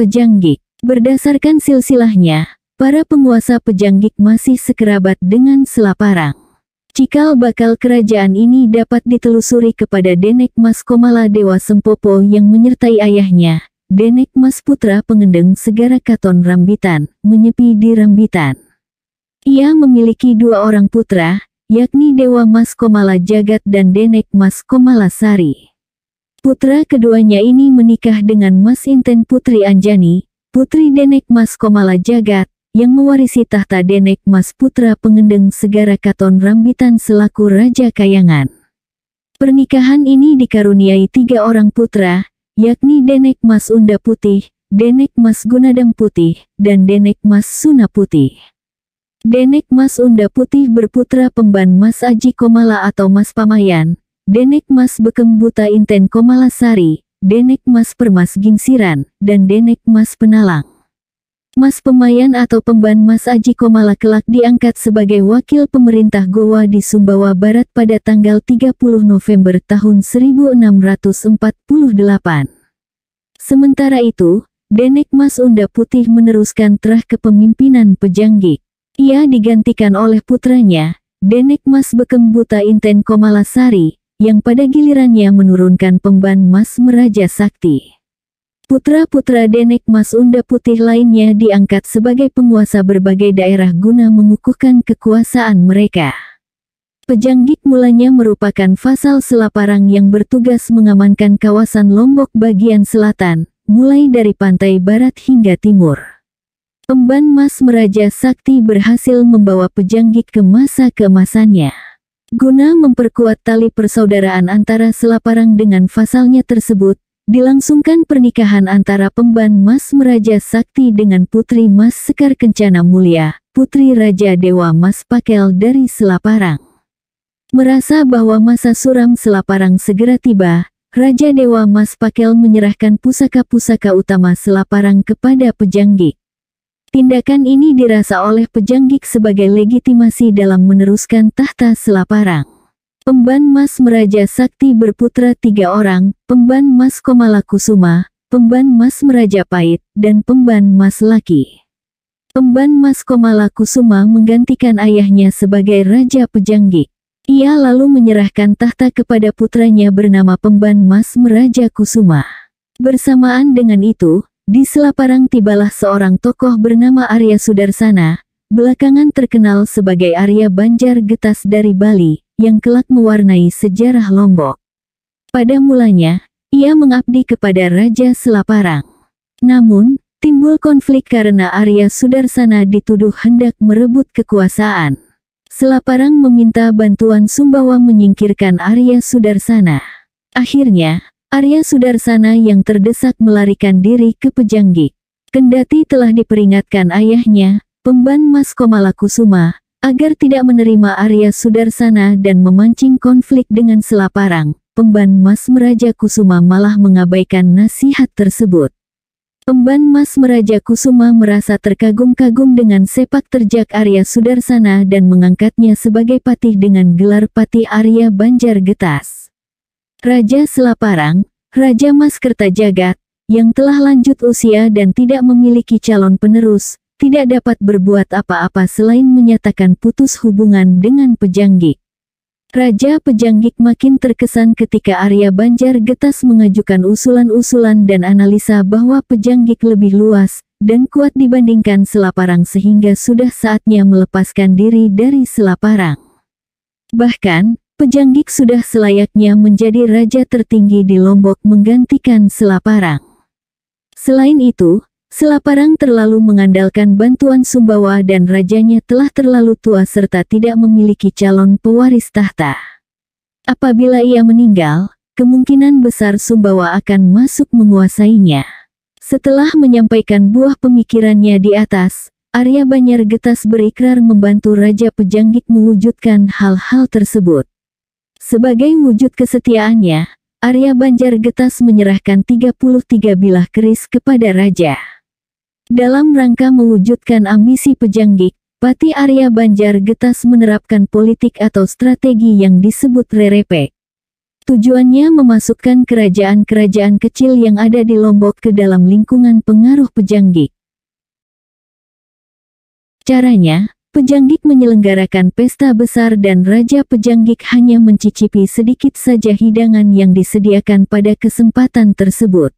Pejanggik. Berdasarkan silsilahnya, para penguasa Pejanggik masih sekerabat dengan Selaparang. Cikal bakal kerajaan ini dapat ditelusuri kepada Denek Mas Komala Dewa Sempopo yang menyertai ayahnya, Denek Mas Putra Pengendeng Segara Katon Rambitan, menyepi di Rambitan. Ia memiliki dua orang putra, yakni Dewa Mas Komala Jagat dan Denek Mas Komala Sari. Putra keduanya ini menikah dengan Mas Inten Putri Anjani, Putri Denek Mas Komala Jagat, yang mewarisi tahta Denek Mas Putra Pengendeng Segara Katon Rambitan selaku Raja Kayangan. Pernikahan ini dikaruniai tiga orang putra, yakni Denek Mas Unda Putih, Denek Mas Gunadam Putih, dan Denek Mas Suna Putih. Denek Mas Unda Putih berputra pemban Mas Aji Komala atau Mas Pamayan, Denek Mas Bekem Buta Inten Komalasari, Denek Mas Permas Gingsiran, dan Denek Mas Penalang. Mas Pemayan atau Pemban Mas Aji Komala kelak diangkat sebagai wakil pemerintah Goa di Sumbawa Barat pada tanggal 30 November tahun 1648. Sementara itu, Denek Mas Unda Putih meneruskan terah kepemimpinan Pejanggi. Ia digantikan oleh putranya, Denek Mas Bekem Buta Inten Komalasari, yang pada gilirannya menurunkan pemban Mas Meraja Sakti. Putra-putra Denek Mas Unda Putih lainnya diangkat sebagai penguasa berbagai daerah guna mengukuhkan kekuasaan mereka. Pejanggit mulanya merupakan fasal selaparang yang bertugas mengamankan kawasan Lombok bagian selatan, mulai dari pantai barat hingga timur. Pemban Mas Meraja Sakti berhasil membawa pejanggit ke masa keemasannya. Guna memperkuat tali persaudaraan antara Selaparang dengan fasalnya tersebut, dilangsungkan pernikahan antara pemban Mas Meraja Sakti dengan putri Mas Sekar Kencana Mulia, putri Raja Dewa Mas Pakel dari Selaparang. Merasa bahwa masa suram Selaparang segera tiba, Raja Dewa Mas Pakel menyerahkan pusaka-pusaka utama Selaparang kepada Pejanggi. Tindakan ini dirasa oleh Pejanggik sebagai legitimasi dalam meneruskan tahta Selaparang. Pemban Mas Meraja Sakti berputra tiga orang, Pemban Mas Komala Kusuma, Pemban Mas Meraja Pahit, dan Pemban Mas Laki. Pemban Mas Komala Kusuma menggantikan ayahnya sebagai Raja Pejanggik. Ia lalu menyerahkan tahta kepada putranya bernama Pemban Mas Meraja Kusuma. Bersamaan dengan itu, di Selaparang tibalah seorang tokoh bernama Arya Sudarsana, belakangan terkenal sebagai Arya Banjar Getas dari Bali, yang kelak mewarnai sejarah Lombok. Pada mulanya, ia mengabdi kepada Raja Selaparang. Namun, timbul konflik karena Arya Sudarsana dituduh hendak merebut kekuasaan. Selaparang meminta bantuan Sumbawa menyingkirkan Arya Sudarsana. Akhirnya, Arya Sudarsana yang terdesak melarikan diri ke Pejanggi. Kendati telah diperingatkan ayahnya, Pemban Mas Komala Kusuma, agar tidak menerima Arya Sudarsana dan memancing konflik dengan Selaparang, Pemban Mas Meraja Kusuma malah mengabaikan nasihat tersebut. Pemban Mas Meraja Kusuma merasa terkagum-kagum dengan sepak terjak Arya Sudarsana dan mengangkatnya sebagai patih dengan gelar patih Arya Banjar Getas. Raja Selaparang, Raja Mas Jagat, yang telah lanjut usia dan tidak memiliki calon penerus, tidak dapat berbuat apa-apa selain menyatakan putus hubungan dengan Pejanggik. Raja Pejanggik makin terkesan ketika Arya Banjar Getas mengajukan usulan-usulan dan analisa bahwa Pejanggik lebih luas dan kuat dibandingkan Selaparang sehingga sudah saatnya melepaskan diri dari Selaparang. Bahkan, Pejanggik sudah selayaknya menjadi raja tertinggi di Lombok menggantikan Selaparang. Selain itu, Selaparang terlalu mengandalkan bantuan Sumbawa dan rajanya telah terlalu tua serta tidak memiliki calon pewaris tahta. Apabila ia meninggal, kemungkinan besar Sumbawa akan masuk menguasainya. Setelah menyampaikan buah pemikirannya di atas, Arya Banyar Getas berikrar membantu Raja Pejanggik mewujudkan hal-hal tersebut. Sebagai wujud kesetiaannya, Arya Banjar Getas menyerahkan 33 bilah keris kepada Raja. Dalam rangka mewujudkan ambisi pejanggik, Pati Arya Banjar Getas menerapkan politik atau strategi yang disebut rerepe. Tujuannya memasukkan kerajaan-kerajaan kecil yang ada di Lombok ke dalam lingkungan pengaruh pejanggik. Caranya, Pejanggik menyelenggarakan pesta besar dan Raja Pejanggik hanya mencicipi sedikit saja hidangan yang disediakan pada kesempatan tersebut.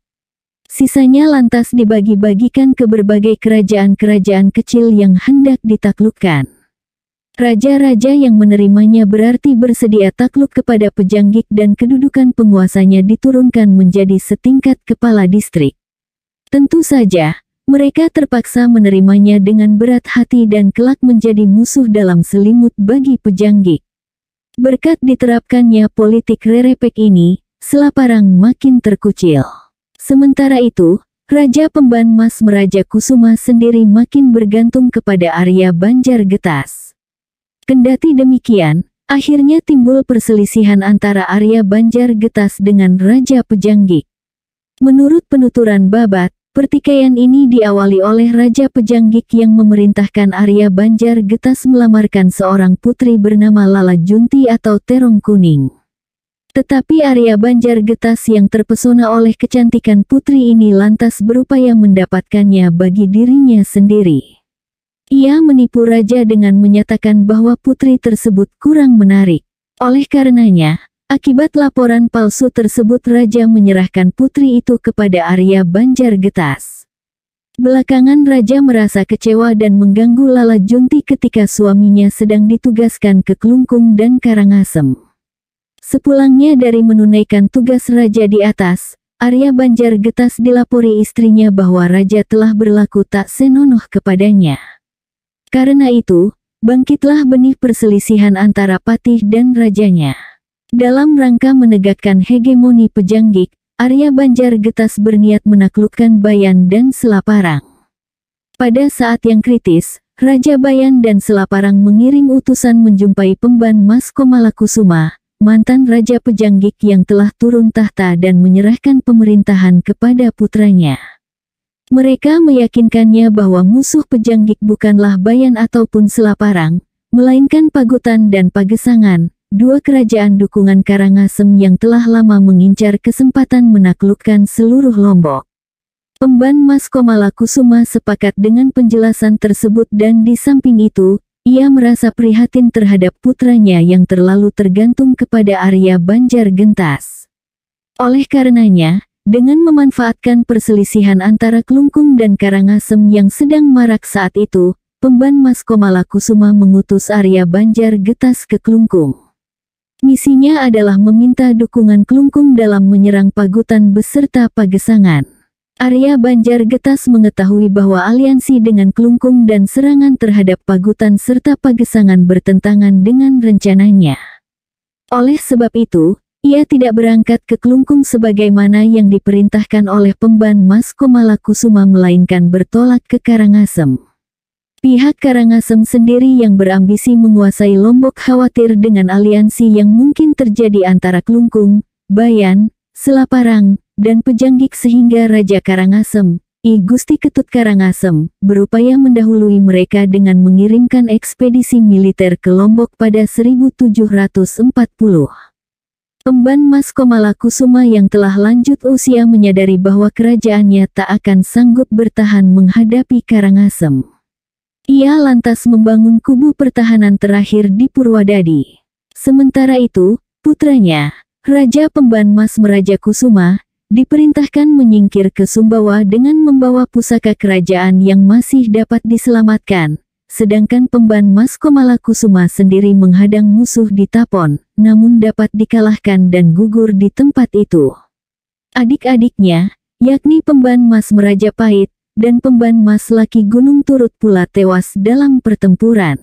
Sisanya lantas dibagi-bagikan ke berbagai kerajaan-kerajaan kecil yang hendak ditaklukkan. Raja-raja yang menerimanya berarti bersedia takluk kepada pejanggik dan kedudukan penguasanya diturunkan menjadi setingkat kepala distrik. Tentu saja, mereka terpaksa menerimanya dengan berat hati dan kelak menjadi musuh dalam selimut bagi pejanggik. Berkat diterapkannya politik rerepek ini, Selaparang makin terkucil. Sementara itu, Raja Pemban Mas Meraja Kusuma sendiri makin bergantung kepada Arya Banjar Getas. Kendati demikian, akhirnya timbul perselisihan antara Arya Banjar Getas dengan Raja Pejanggik. Menurut penuturan Babat, Pertikaian ini diawali oleh Raja Pejanggik yang memerintahkan Arya Banjar Getas melamarkan seorang putri bernama Lala Junti atau Terong Kuning. Tetapi Arya Banjar Getas yang terpesona oleh kecantikan putri ini lantas berupaya mendapatkannya bagi dirinya sendiri. Ia menipu Raja dengan menyatakan bahwa putri tersebut kurang menarik. Oleh karenanya, Akibat laporan palsu tersebut Raja menyerahkan putri itu kepada Arya Banjar Getas. Belakangan Raja merasa kecewa dan mengganggu Lala Junti ketika suaminya sedang ditugaskan ke Kelungkung dan Karangasem. Sepulangnya dari menunaikan tugas Raja di atas, Arya Banjar Getas dilapori istrinya bahwa Raja telah berlaku tak senonoh kepadanya. Karena itu, bangkitlah benih perselisihan antara Patih dan Rajanya. Dalam rangka menegakkan hegemoni pejanggik, Arya Banjar Getas berniat menaklukkan Bayan dan Selaparang. Pada saat yang kritis, Raja Bayan dan Selaparang mengirim utusan menjumpai Pemban Mas Komalakusuma, mantan Raja Pejanggik yang telah turun tahta dan menyerahkan pemerintahan kepada putranya. Mereka meyakinkannya bahwa musuh Pejanggik bukanlah Bayan ataupun Selaparang, melainkan Pagutan dan Pagesangan, Dua kerajaan dukungan Karangasem yang telah lama mengincar kesempatan menaklukkan seluruh Lombok. Pemban Mas Komala Kusuma sepakat dengan penjelasan tersebut dan di samping itu, ia merasa prihatin terhadap putranya yang terlalu tergantung kepada Arya Banjar Gentas. Oleh karenanya, dengan memanfaatkan perselisihan antara Kelungkung dan Karangasem yang sedang marak saat itu, Pemban Mas Komala Kusuma mengutus Arya Banjar Getas ke Kelungkung. Misinya adalah meminta dukungan Klungkung dalam menyerang Pagutan beserta Pagesangan. Arya Banjar Getas mengetahui bahwa aliansi dengan Klungkung dan serangan terhadap Pagutan serta Pagesangan bertentangan dengan rencananya. Oleh sebab itu, ia tidak berangkat ke Klungkung sebagaimana yang diperintahkan oleh pemban Mas Komala Kusuma melainkan bertolak ke Karangasem. Pihak Karangasem sendiri yang berambisi menguasai Lombok khawatir dengan aliansi yang mungkin terjadi antara Klungkung, Bayan, Selaparang, dan Pejanggik sehingga Raja Karangasem, I Gusti Ketut Karangasem, berupaya mendahului mereka dengan mengirimkan ekspedisi militer ke Lombok pada 1740. Emban Mas Komala Kusuma yang telah lanjut usia menyadari bahwa kerajaannya tak akan sanggup bertahan menghadapi Karangasem. Ia lantas membangun kubu pertahanan terakhir di Purwadadi. Sementara itu, putranya, Raja Pemban Mas Meraja Kusuma, diperintahkan menyingkir ke Sumbawa dengan membawa pusaka kerajaan yang masih dapat diselamatkan. Sedangkan Pemban Mas Komala Kusuma sendiri menghadang musuh di Tapon, namun dapat dikalahkan dan gugur di tempat itu. Adik-adiknya, yakni Pemban Mas Meraja Pahit, dan pemban Mas Laki Gunung Turut pula tewas dalam pertempuran.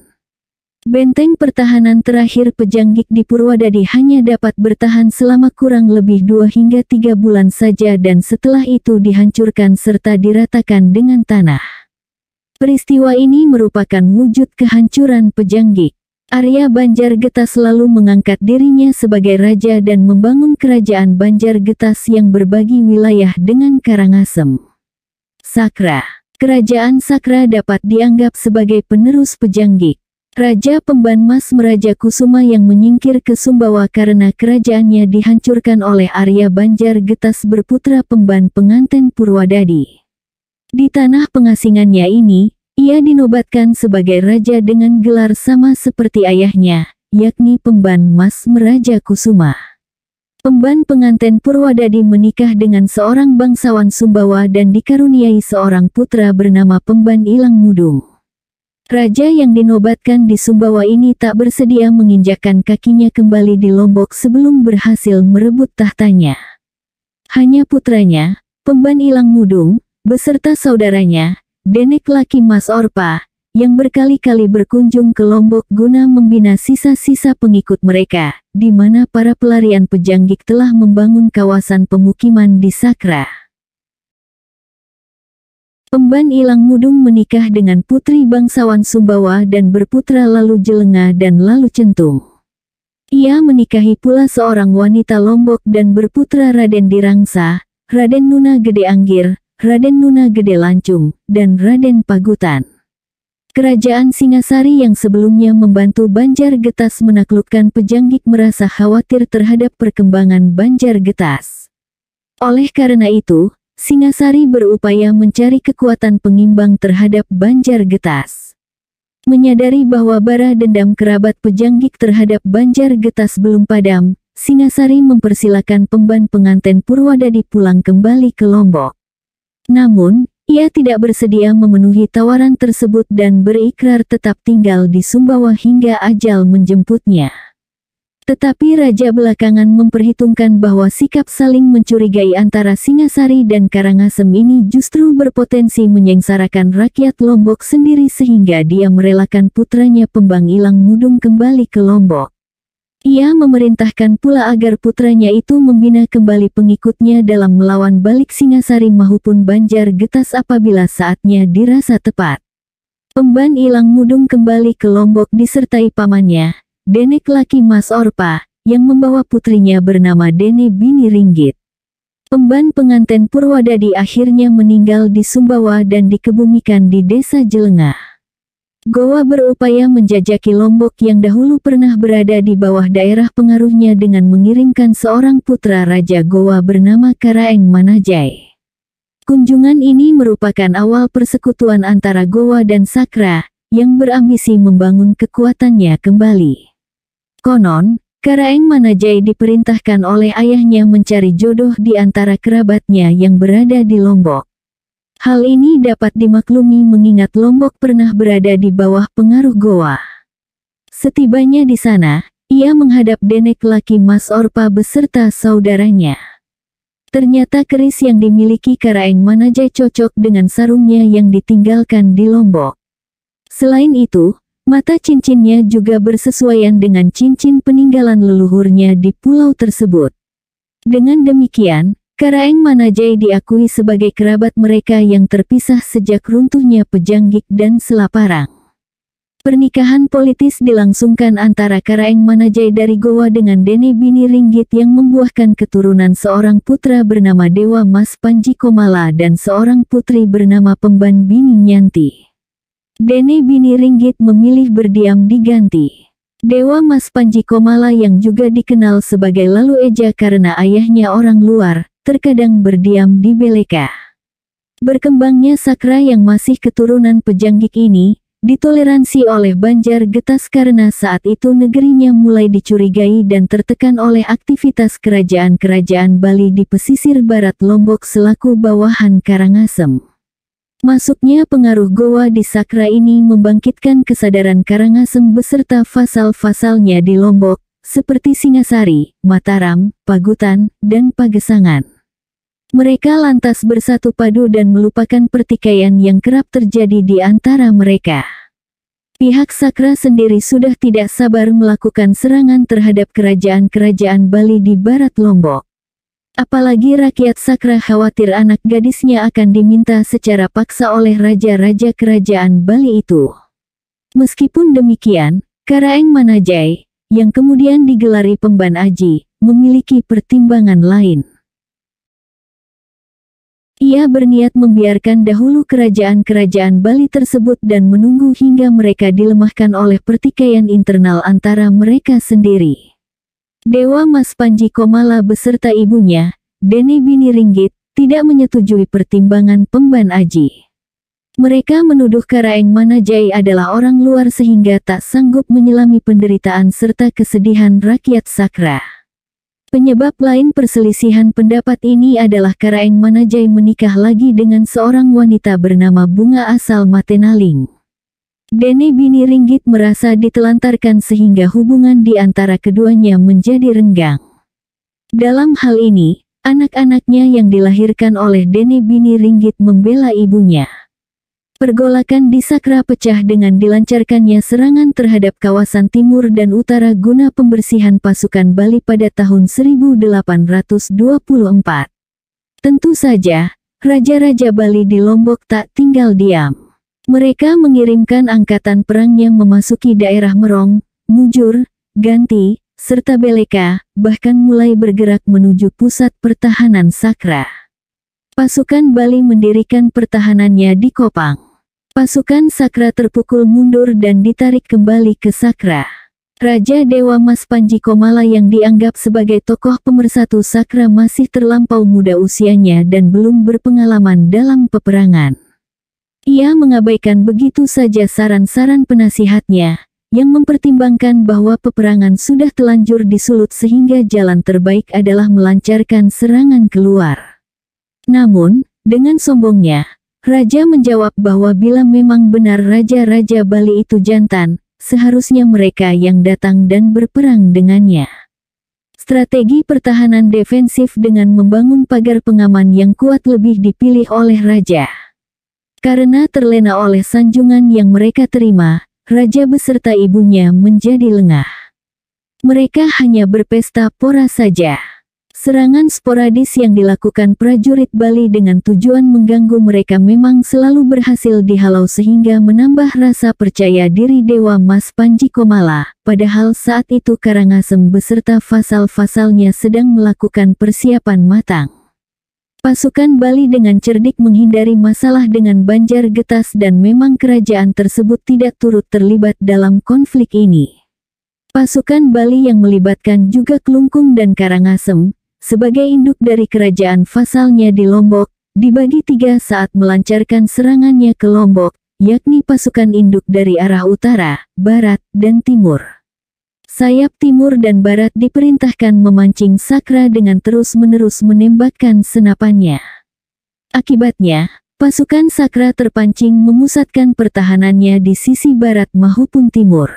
Benteng pertahanan terakhir Pejanggik di Purwadadi hanya dapat bertahan selama kurang lebih dua hingga tiga bulan saja dan setelah itu dihancurkan serta diratakan dengan tanah. Peristiwa ini merupakan wujud kehancuran Pejanggik. Arya Banjar Getas selalu mengangkat dirinya sebagai raja dan membangun kerajaan Banjar Getas yang berbagi wilayah dengan Karangasem. Sakra. Kerajaan Sakra dapat dianggap sebagai penerus Pejanggi. Raja Pemban Mas Meraja Kusuma yang menyingkir ke Sumbawa karena kerajaannya dihancurkan oleh Arya Banjar Getas berputra Pemban penganten Purwadadi. Di tanah pengasingannya ini, ia dinobatkan sebagai raja dengan gelar sama seperti ayahnya, yakni Pemban Mas Meraja Kusuma. Pemban pengantin Purwadadi menikah dengan seorang bangsawan Sumbawa dan dikaruniai seorang putra bernama Pemban Ilang Mudung. Raja yang dinobatkan di Sumbawa ini tak bersedia menginjakan kakinya kembali di Lombok sebelum berhasil merebut tahtanya. Hanya putranya, Pemban Ilang Mudung, beserta saudaranya, Denek Laki Mas Orpa, yang berkali-kali berkunjung ke Lombok guna membina sisa-sisa pengikut mereka, di mana para pelarian pejanggik telah membangun kawasan pemukiman di Sakra. Pemban Ilang Mudung menikah dengan putri bangsawan Sumbawa dan berputra lalu Jelenga dan lalu Centung. Ia menikahi pula seorang wanita Lombok dan berputra Raden Dirangsa, Raden Nuna Gede Anggir, Raden Nuna Gede Lancung, dan Raden Pagutan. Kerajaan Singasari yang sebelumnya membantu Banjar Getas menaklukkan Pejanggik merasa khawatir terhadap perkembangan Banjar Getas. Oleh karena itu, Singasari berupaya mencari kekuatan pengimbang terhadap Banjar Getas. Menyadari bahwa bara dendam kerabat Pejanggik terhadap Banjar Getas belum padam, Singasari mempersilahkan pemban pengantin Purwadadi pulang kembali ke Lombok. Namun, ia tidak bersedia memenuhi tawaran tersebut dan berikrar tetap tinggal di Sumbawa hingga ajal menjemputnya. Tetapi raja belakangan memperhitungkan bahwa sikap saling mencurigai antara Singasari dan Karangasem ini justru berpotensi menyengsarakan rakyat Lombok sendiri sehingga dia merelakan putranya Pembang Ilang Mudung kembali ke Lombok. Ia memerintahkan pula agar putranya itu membina kembali pengikutnya dalam melawan balik Singasari maupun Banjar Getas apabila saatnya dirasa tepat. Pemban Ilang Mudung kembali ke Lombok disertai pamannya, Denek Laki Mas Orpa, yang membawa putrinya bernama Dene Bini Ringgit. Pemban penganten Purwadadi akhirnya meninggal di Sumbawa dan dikebumikan di desa Jelengah. Goa berupaya menjajaki Lombok yang dahulu pernah berada di bawah daerah pengaruhnya dengan mengirimkan seorang putra Raja Goa bernama Karaeng Manajai. Kunjungan ini merupakan awal persekutuan antara Goa dan Sakra, yang berambisi membangun kekuatannya kembali. Konon, Karaeng Manajai diperintahkan oleh ayahnya mencari jodoh di antara kerabatnya yang berada di Lombok. Hal ini dapat dimaklumi mengingat Lombok pernah berada di bawah pengaruh Goa. Setibanya di sana, ia menghadap denek laki Mas Orpa beserta saudaranya. Ternyata keris yang dimiliki Karaeng Manajai cocok dengan sarungnya yang ditinggalkan di Lombok. Selain itu, mata cincinnya juga bersesuaian dengan cincin peninggalan leluhurnya di pulau tersebut. Dengan demikian, Karaeng Manajai diakui sebagai kerabat mereka yang terpisah sejak runtuhnya Pejanggik dan Selaparang. Pernikahan politis dilangsungkan antara Karaeng Manajai dari Goa dengan Dene Bini Ringgit yang membuahkan keturunan seorang putra bernama Dewa Mas Panji Komala dan seorang putri bernama Pemban Bini Nyanti. Dene Bini Ringgit memilih berdiam di Ganti. Dewa Mas Panji Komala yang juga dikenal sebagai Lalu Eja karena ayahnya orang luar, terkadang berdiam di Beleka. Berkembangnya Sakra yang masih keturunan pejanggik ini, ditoleransi oleh Banjar Getas karena saat itu negerinya mulai dicurigai dan tertekan oleh aktivitas kerajaan-kerajaan Bali di pesisir barat Lombok selaku bawahan Karangasem. Masuknya pengaruh Goa di Sakra ini membangkitkan kesadaran Karangasem beserta fasal-fasalnya di Lombok, seperti Singasari, Mataram, Pagutan, dan Pagesangan. Mereka lantas bersatu padu dan melupakan pertikaian yang kerap terjadi di antara mereka. Pihak Sakra sendiri sudah tidak sabar melakukan serangan terhadap kerajaan-kerajaan Bali di barat Lombok. Apalagi rakyat Sakra khawatir anak gadisnya akan diminta secara paksa oleh raja-raja kerajaan Bali itu. Meskipun demikian, Karaeng Manajai, yang kemudian digelari Pemban Aji, memiliki pertimbangan lain. Ia berniat membiarkan dahulu kerajaan-kerajaan Bali tersebut dan menunggu hingga mereka dilemahkan oleh pertikaian internal antara mereka sendiri. Dewa Mas Panji Komala beserta ibunya, Dene Bini Ringgit, tidak menyetujui pertimbangan Pemban Aji. Mereka menuduh Karaeng Manajai adalah orang luar sehingga tak sanggup menyelami penderitaan serta kesedihan rakyat Sakra. Penyebab lain perselisihan pendapat ini adalah Karaeng Manajai menikah lagi dengan seorang wanita bernama Bunga asal Matenaling. Denny Bini Ringgit merasa ditelantarkan sehingga hubungan di antara keduanya menjadi renggang. Dalam hal ini, anak-anaknya yang dilahirkan oleh Denny Bini Ringgit membela ibunya. Pergolakan di Sakra pecah dengan dilancarkannya serangan terhadap kawasan timur dan utara guna pembersihan pasukan Bali pada tahun 1824. Tentu saja, raja-raja Bali di Lombok tak tinggal diam. Mereka mengirimkan angkatan perang yang memasuki daerah Merong, Mujur, Ganti, serta Beleka, bahkan mulai bergerak menuju pusat pertahanan Sakra. Pasukan Bali mendirikan pertahanannya di Kopang. Pasukan Sakra terpukul mundur dan ditarik kembali ke Sakra. Raja Dewa Mas Panji Komala yang dianggap sebagai tokoh pemersatu Sakra masih terlampau muda usianya dan belum berpengalaman dalam peperangan. Ia mengabaikan begitu saja saran-saran penasihatnya, yang mempertimbangkan bahwa peperangan sudah telanjur disulut sehingga jalan terbaik adalah melancarkan serangan keluar. Namun, dengan sombongnya, Raja menjawab bahwa bila memang benar raja-raja Bali itu jantan, seharusnya mereka yang datang dan berperang dengannya. Strategi pertahanan defensif dengan membangun pagar pengaman yang kuat lebih dipilih oleh raja. Karena terlena oleh sanjungan yang mereka terima, raja beserta ibunya menjadi lengah. Mereka hanya berpesta pora saja. Serangan sporadis yang dilakukan prajurit Bali dengan tujuan mengganggu mereka memang selalu berhasil dihalau sehingga menambah rasa percaya diri Dewa Mas Panji Komala. Padahal saat itu Karangasem beserta fasal-fasalnya sedang melakukan persiapan matang. Pasukan Bali dengan cerdik menghindari masalah dengan Banjar Getas dan memang kerajaan tersebut tidak turut terlibat dalam konflik ini. Pasukan Bali yang melibatkan juga Kelungkung dan Karangasem, sebagai induk dari kerajaan fasalnya di Lombok, dibagi tiga saat melancarkan serangannya ke Lombok, yakni pasukan induk dari arah utara, barat, dan timur. Sayap timur dan barat diperintahkan memancing Sakra dengan terus-menerus menembakkan senapannya. Akibatnya, pasukan Sakra terpancing memusatkan pertahanannya di sisi barat maupun timur.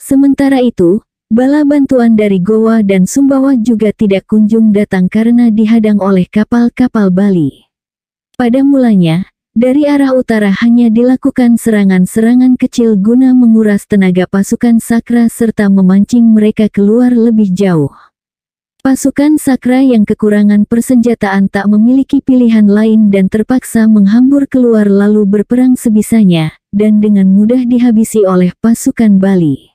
Sementara itu, Bala bantuan dari Goa dan Sumbawa juga tidak kunjung datang karena dihadang oleh kapal-kapal Bali. Pada mulanya, dari arah utara hanya dilakukan serangan-serangan kecil guna menguras tenaga pasukan Sakra serta memancing mereka keluar lebih jauh. Pasukan Sakra yang kekurangan persenjataan tak memiliki pilihan lain dan terpaksa menghambur keluar lalu berperang sebisanya, dan dengan mudah dihabisi oleh pasukan Bali.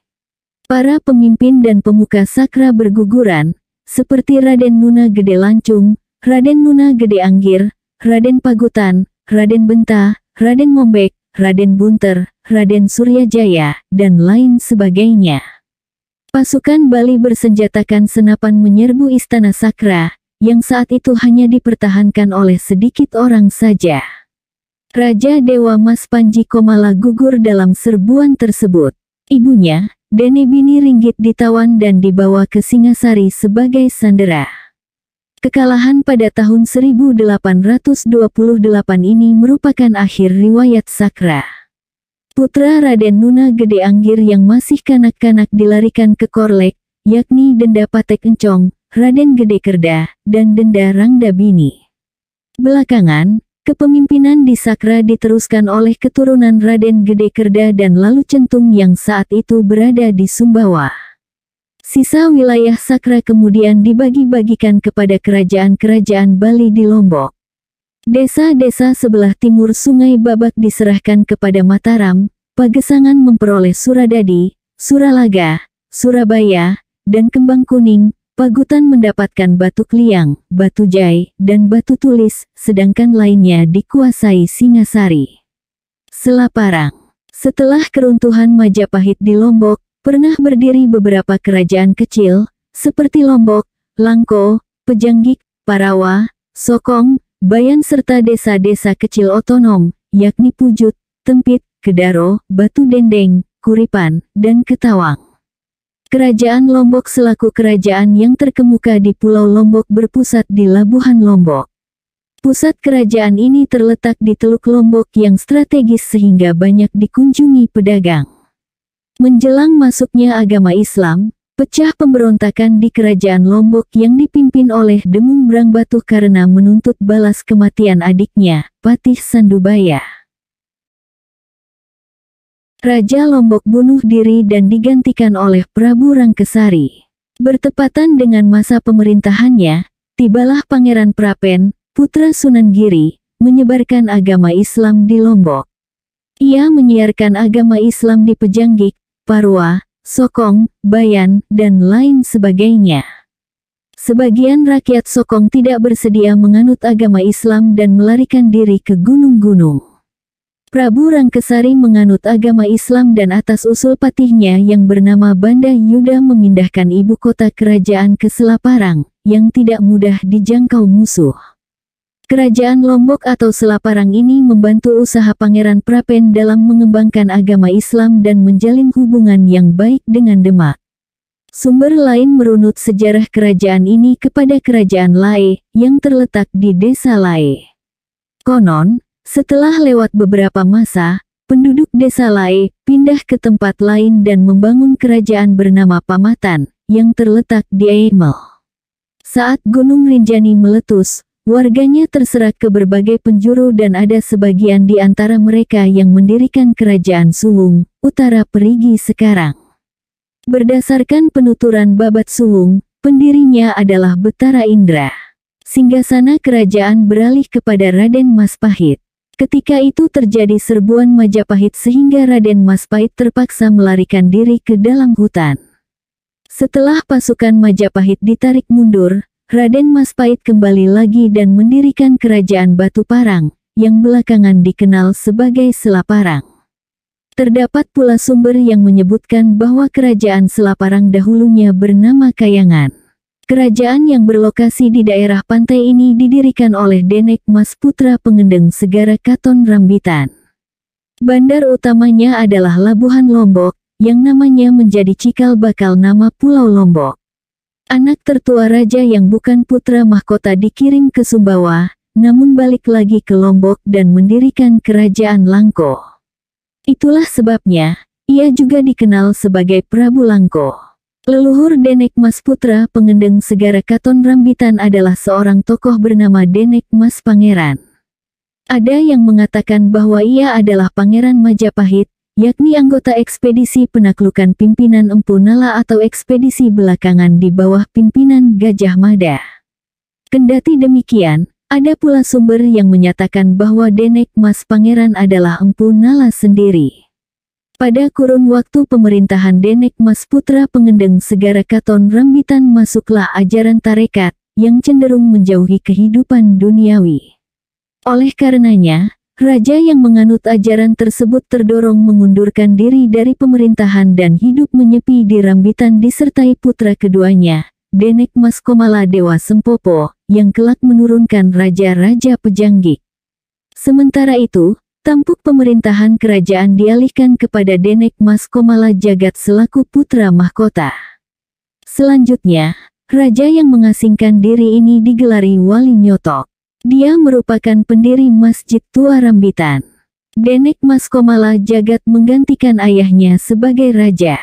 Para pemimpin dan pemuka sakra berguguran, seperti Raden Nuna Gede Lancung, Raden Nuna Gede Anggir, Raden Pagutan, Raden Benta, Raden Mombek, Raden Bunter, Raden Suryajaya, dan lain sebagainya. Pasukan Bali bersenjatakan senapan menyerbu istana sakra, yang saat itu hanya dipertahankan oleh sedikit orang saja. Raja Dewa Mas Panji Komala gugur dalam serbuan tersebut. Ibunya, Deni Bini Ringgit ditawan dan dibawa ke Singasari sebagai sandera. Kekalahan pada tahun 1828 ini merupakan akhir riwayat Sakra. Putra Raden Nuna Gede Anggir yang masih kanak-kanak dilarikan ke Korlek, yakni Denda Patek Encong, Raden Gede Kerda, dan Denda Rangda Bini. Belakangan, Kepemimpinan di Sakra diteruskan oleh keturunan Raden Gede Kerda dan Lalu Centung yang saat itu berada di Sumbawa. Sisa wilayah Sakra kemudian dibagi-bagikan kepada kerajaan-kerajaan Bali di Lombok. Desa-desa sebelah timur Sungai Babak diserahkan kepada Mataram, Pagesangan memperoleh Suradadi, Suralaga, Surabaya, dan Kembang Kuning, Pagutan mendapatkan batu kliang, batu jai, dan batu tulis, sedangkan lainnya dikuasai Singasari. Selaparang. Setelah keruntuhan Majapahit di Lombok, pernah berdiri beberapa kerajaan kecil, seperti Lombok, Langko, Pejanggik, Parawa, Sokong, Bayan serta desa-desa kecil otonom, yakni Pujut, Tempit, Kedaro, Batu Dendeng, Kuripan, dan Ketawang. Kerajaan Lombok selaku kerajaan yang terkemuka di Pulau Lombok berpusat di Labuhan Lombok. Pusat kerajaan ini terletak di Teluk Lombok yang strategis sehingga banyak dikunjungi pedagang. Menjelang masuknya agama Islam, Pecah pemberontakan di kerajaan Lombok yang dipimpin oleh Demung Brang Batu karena menuntut balas kematian adiknya, Patih Sandubaya. Raja Lombok bunuh diri dan digantikan oleh Prabu Rangkesari. Bertepatan dengan masa pemerintahannya, tibalah Pangeran Prapen, putra Sunan Giri, menyebarkan agama Islam di Lombok. Ia menyiarkan agama Islam di Pejanggik, Parwa, Sokong, Bayan, dan lain sebagainya. Sebagian rakyat Sokong tidak bersedia menganut agama Islam dan melarikan diri ke gunung-gunung. Prabu Rangkesari menganut agama Islam dan atas usul patihnya yang bernama Banda Yuda memindahkan ibu kota kerajaan ke Selaparang, yang tidak mudah dijangkau musuh. Kerajaan Lombok atau Selaparang ini membantu usaha Pangeran Prapen dalam mengembangkan agama Islam dan menjalin hubungan yang baik dengan Demak. Sumber lain merunut sejarah kerajaan ini kepada kerajaan Lae, yang terletak di desa Lae. Konon, setelah lewat beberapa masa, penduduk desa Lai pindah ke tempat lain dan membangun kerajaan bernama Pamatan, yang terletak di Aimel. Saat Gunung Rinjani meletus, warganya terserak ke berbagai penjuru dan ada sebagian di antara mereka yang mendirikan kerajaan Suwung, utara Perigi sekarang. Berdasarkan penuturan Babat Suwung, pendirinya adalah Betara Indra. Singgasana kerajaan beralih kepada Raden Mas Pahit. Ketika itu terjadi serbuan Majapahit sehingga Raden Mas Pahit terpaksa melarikan diri ke dalam hutan. Setelah pasukan Majapahit ditarik mundur, Raden Mas Pahit kembali lagi dan mendirikan kerajaan Batu Parang, yang belakangan dikenal sebagai Selaparang. Terdapat pula sumber yang menyebutkan bahwa kerajaan Selaparang dahulunya bernama Kayangan. Kerajaan yang berlokasi di daerah pantai ini didirikan oleh Denek Mas Putra Pengendeng Segara Katon Rambitan. Bandar utamanya adalah Labuhan Lombok, yang namanya menjadi cikal bakal nama Pulau Lombok. Anak tertua raja yang bukan putra mahkota dikirim ke Sumbawa, namun balik lagi ke Lombok dan mendirikan kerajaan Langko. Itulah sebabnya, ia juga dikenal sebagai Prabu Langko. Leluhur Denek Mas Putra pengendeng segara Katon Rambitan adalah seorang tokoh bernama Denek Mas Pangeran. Ada yang mengatakan bahwa ia adalah Pangeran Majapahit, yakni anggota ekspedisi penaklukan pimpinan Empu Nala atau ekspedisi belakangan di bawah pimpinan Gajah Mada. Kendati demikian, ada pula sumber yang menyatakan bahwa Denek Mas Pangeran adalah Empu Nala sendiri. Pada kurun waktu pemerintahan Denek Mas Putra Pengendeng Segara Katon Rambitan masuklah ajaran tarekat, yang cenderung menjauhi kehidupan duniawi. Oleh karenanya, raja yang menganut ajaran tersebut terdorong mengundurkan diri dari pemerintahan dan hidup menyepi di Rambitan disertai putra keduanya, Denek Mas Komala Dewa Sempopo, yang kelak menurunkan raja-raja Pejanggi. Sementara itu, Tampuk pemerintahan kerajaan dialihkan kepada Denek Mas Komala Jagat selaku putra mahkota. Selanjutnya, raja yang mengasingkan diri ini digelari Wali Nyoto. Dia merupakan pendiri Masjid Tua Rambitan. Denek Mas Komala Jagat menggantikan ayahnya sebagai raja.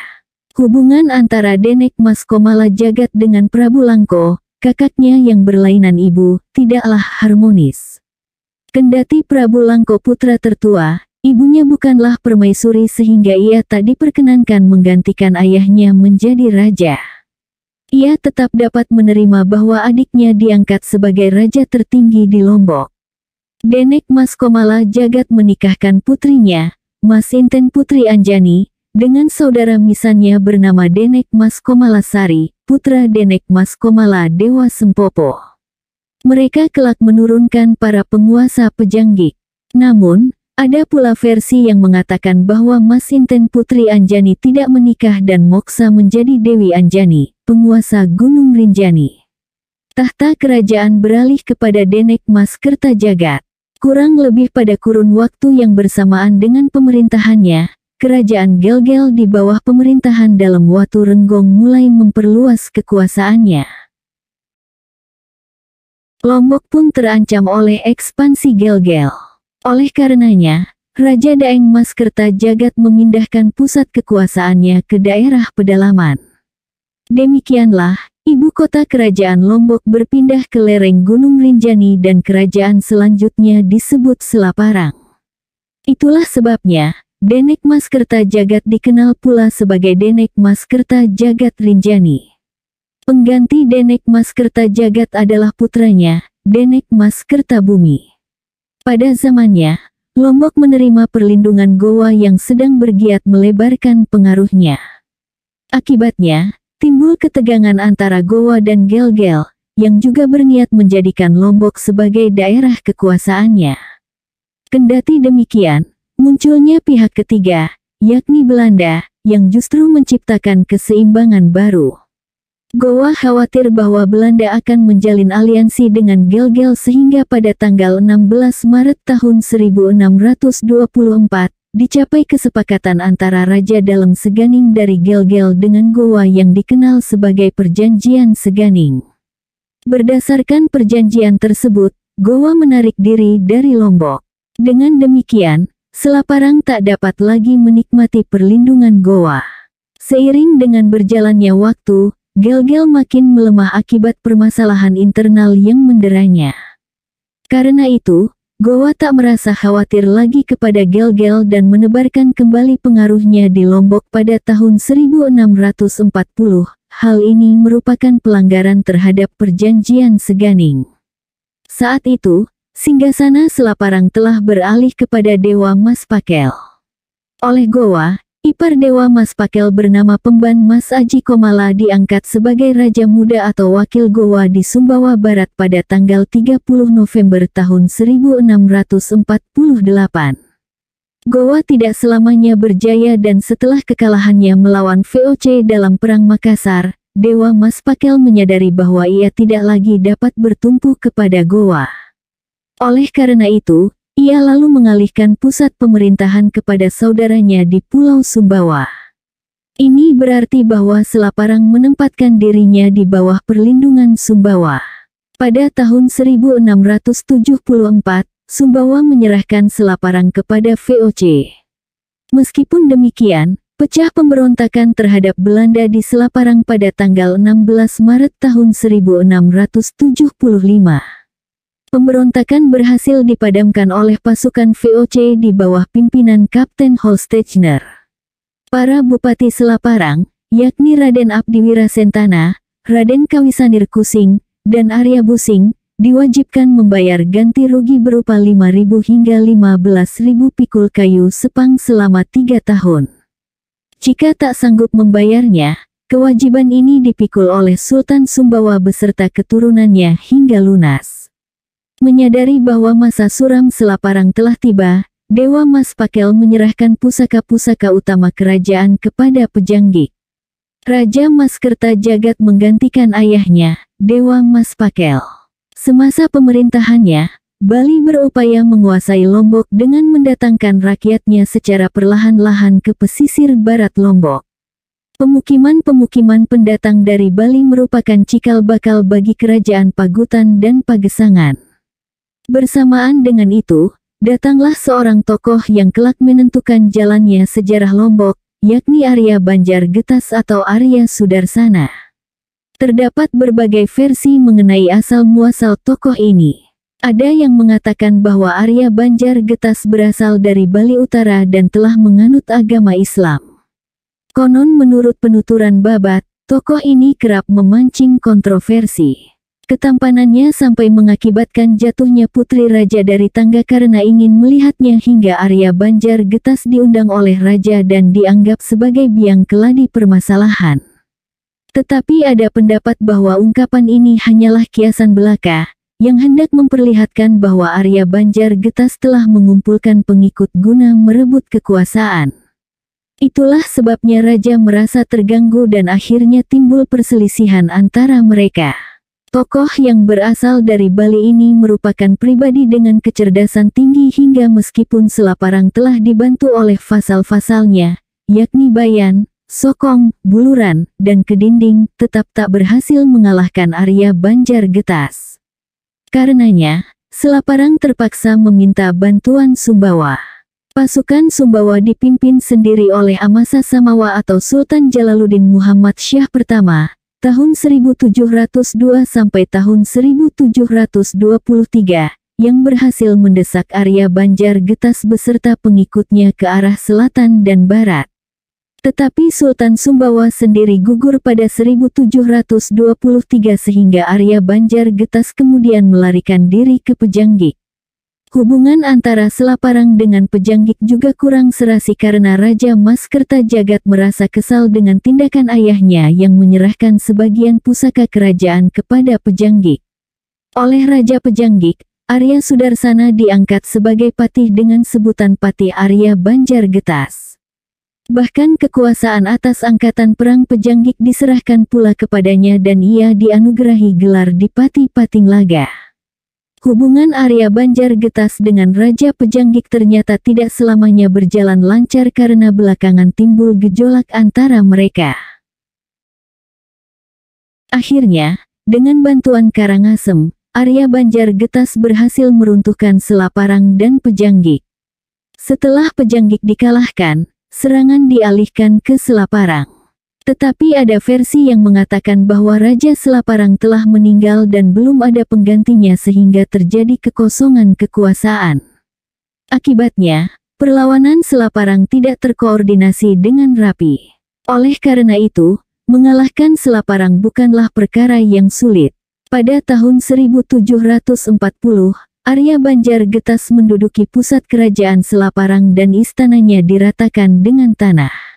Hubungan antara Denek Mas Komala Jagat dengan Prabu Langko, kakaknya yang berlainan ibu, tidaklah harmonis. Kendati Prabu Langko putra tertua, ibunya bukanlah permaisuri sehingga ia tak diperkenankan menggantikan ayahnya menjadi raja. Ia tetap dapat menerima bahwa adiknya diangkat sebagai raja tertinggi di Lombok. Denek Mas Komala Jagat menikahkan putrinya, Mas Inten Putri Anjani, dengan saudara misannya bernama Denek Mas Sari, putra Denek Mas Komala Dewa Sempopo. Mereka kelak menurunkan para penguasa pejanggi. Namun, ada pula versi yang mengatakan bahwa Masinten Putri Anjani tidak menikah dan Moksa menjadi Dewi Anjani, penguasa Gunung Rinjani. Tahta kerajaan beralih kepada Denek Mas Kertajagat. Kurang lebih pada kurun waktu yang bersamaan dengan pemerintahannya, kerajaan Gelgel di bawah pemerintahan dalam Watu Renggong mulai memperluas kekuasaannya. Lombok pun terancam oleh ekspansi Gel-Gel. Oleh karenanya, Raja Daeng Mas Kerta Jagat memindahkan pusat kekuasaannya ke daerah pedalaman. Demikianlah, ibu kota kerajaan Lombok berpindah ke lereng Gunung Rinjani dan kerajaan selanjutnya disebut Selaparang. Itulah sebabnya, Denek Mas Kerta Jagat dikenal pula sebagai Denek Mas Kerta Jagat Rinjani. Pengganti Denek Mas Kerta Jagat adalah putranya, Denek Mas Kerta Bumi. Pada zamannya, Lombok menerima perlindungan Goa yang sedang bergiat melebarkan pengaruhnya. Akibatnya, timbul ketegangan antara Goa dan Gel-Gel, yang juga berniat menjadikan Lombok sebagai daerah kekuasaannya. Kendati demikian, munculnya pihak ketiga, yakni Belanda, yang justru menciptakan keseimbangan baru. Gowa khawatir bahwa Belanda akan menjalin aliansi dengan Gelgel sehingga pada tanggal 16 Maret tahun 1624, dicapai kesepakatan antara Raja Dalam Seganing dari Gelgel dengan Gowa yang dikenal sebagai Perjanjian Seganing. Berdasarkan perjanjian tersebut, Gowa menarik diri dari Lombok. Dengan demikian, Selaparang tak dapat lagi menikmati perlindungan Gowa. Seiring dengan berjalannya waktu, Gelgel makin melemah akibat permasalahan internal yang menderanya. Karena itu, Gowa tak merasa khawatir lagi kepada Gelgel dan menebarkan kembali pengaruhnya di Lombok pada tahun 1640. Hal ini merupakan pelanggaran terhadap perjanjian Seganing. Saat itu, Singgasana Selaparang telah beralih kepada Dewa Mas Pakel. Oleh Gowa, Ipar Dewa Mas Pakel bernama Pemban Mas Aji Komala diangkat sebagai Raja Muda atau Wakil Goa di Sumbawa Barat pada tanggal 30 November tahun 1648. Gowa tidak selamanya berjaya dan setelah kekalahannya melawan VOC dalam Perang Makassar, Dewa Mas Pakel menyadari bahwa ia tidak lagi dapat bertumpu kepada Goa. Oleh karena itu, ia lalu mengalihkan pusat pemerintahan kepada saudaranya di Pulau Sumbawa. Ini berarti bahwa Selaparang menempatkan dirinya di bawah perlindungan Sumbawa. Pada tahun 1674, Sumbawa menyerahkan Selaparang kepada VOC. Meskipun demikian, pecah pemberontakan terhadap Belanda di Selaparang pada tanggal 16 Maret tahun 1675. Pemberontakan berhasil dipadamkan oleh pasukan VOC di bawah pimpinan Kapten Holstechner. Para Bupati Selaparang, yakni Raden Abdi Wirasentana, Raden Kawisanir Kusing, dan Arya Busing, diwajibkan membayar ganti rugi berupa 5.000 hingga 15.000 pikul kayu sepang selama tiga tahun. Jika tak sanggup membayarnya, kewajiban ini dipikul oleh Sultan Sumbawa beserta keturunannya hingga lunas. Menyadari bahwa masa suram selaparang telah tiba, Dewa Mas Pakel menyerahkan pusaka-pusaka utama kerajaan kepada Pejanggi. Raja Mas Kerta Jagat menggantikan ayahnya, Dewa Mas Pakel. Semasa pemerintahannya, Bali berupaya menguasai Lombok dengan mendatangkan rakyatnya secara perlahan-lahan ke pesisir barat Lombok. Pemukiman-pemukiman pendatang dari Bali merupakan cikal bakal bagi kerajaan Pagutan dan Pagesangan. Bersamaan dengan itu, datanglah seorang tokoh yang kelak menentukan jalannya sejarah Lombok, yakni Arya Banjar Getas atau Arya Sudarsana. Terdapat berbagai versi mengenai asal-muasal tokoh ini. Ada yang mengatakan bahwa Arya Banjar Getas berasal dari Bali Utara dan telah menganut agama Islam. Konon menurut penuturan babat, tokoh ini kerap memancing kontroversi. Ketampanannya sampai mengakibatkan jatuhnya putri raja dari tangga karena ingin melihatnya hingga Arya Banjar getas diundang oleh raja dan dianggap sebagai biang keladi permasalahan. Tetapi ada pendapat bahwa ungkapan ini hanyalah kiasan belaka, yang hendak memperlihatkan bahwa Arya Banjar getas telah mengumpulkan pengikut guna merebut kekuasaan. Itulah sebabnya raja merasa terganggu dan akhirnya timbul perselisihan antara mereka. Tokoh yang berasal dari Bali ini merupakan pribadi dengan kecerdasan tinggi hingga meskipun Selaparang telah dibantu oleh fasal-fasalnya, yakni Bayan, Sokong, Buluran, dan Kedinding, tetap tak berhasil mengalahkan Arya Banjar Getas. Karenanya, Selaparang terpaksa meminta bantuan Sumbawa. Pasukan Sumbawa dipimpin sendiri oleh Amasa Samawa atau Sultan Jalaluddin Muhammad Syah pertama, tahun 1702 sampai tahun 1723, yang berhasil mendesak Arya Banjar Getas beserta pengikutnya ke arah selatan dan barat. Tetapi Sultan Sumbawa sendiri gugur pada 1723 sehingga Arya Banjar Getas kemudian melarikan diri ke Pejanggik. Hubungan antara Selaparang dengan Pejanggik juga kurang serasi karena Raja Kerta Jagat merasa kesal dengan tindakan ayahnya yang menyerahkan sebagian pusaka kerajaan kepada Pejanggik. Oleh Raja Pejanggik, Arya Sudarsana diangkat sebagai patih dengan sebutan Patih Arya Banjar Getas. Bahkan kekuasaan atas angkatan perang Pejanggik diserahkan pula kepadanya dan ia dianugerahi gelar di Dipati Pating Laga. Hubungan Arya Banjar Getas dengan Raja Pejanggik ternyata tidak selamanya berjalan lancar karena belakangan timbul gejolak antara mereka. Akhirnya, dengan bantuan Karangasem, Arya Banjar Getas berhasil meruntuhkan Selaparang dan Pejanggik. Setelah Pejanggik dikalahkan, serangan dialihkan ke Selaparang. Tetapi ada versi yang mengatakan bahwa Raja Selaparang telah meninggal dan belum ada penggantinya sehingga terjadi kekosongan kekuasaan. Akibatnya, perlawanan Selaparang tidak terkoordinasi dengan rapi. Oleh karena itu, mengalahkan Selaparang bukanlah perkara yang sulit. Pada tahun 1740, Arya Banjar Getas menduduki pusat kerajaan Selaparang dan istananya diratakan dengan tanah.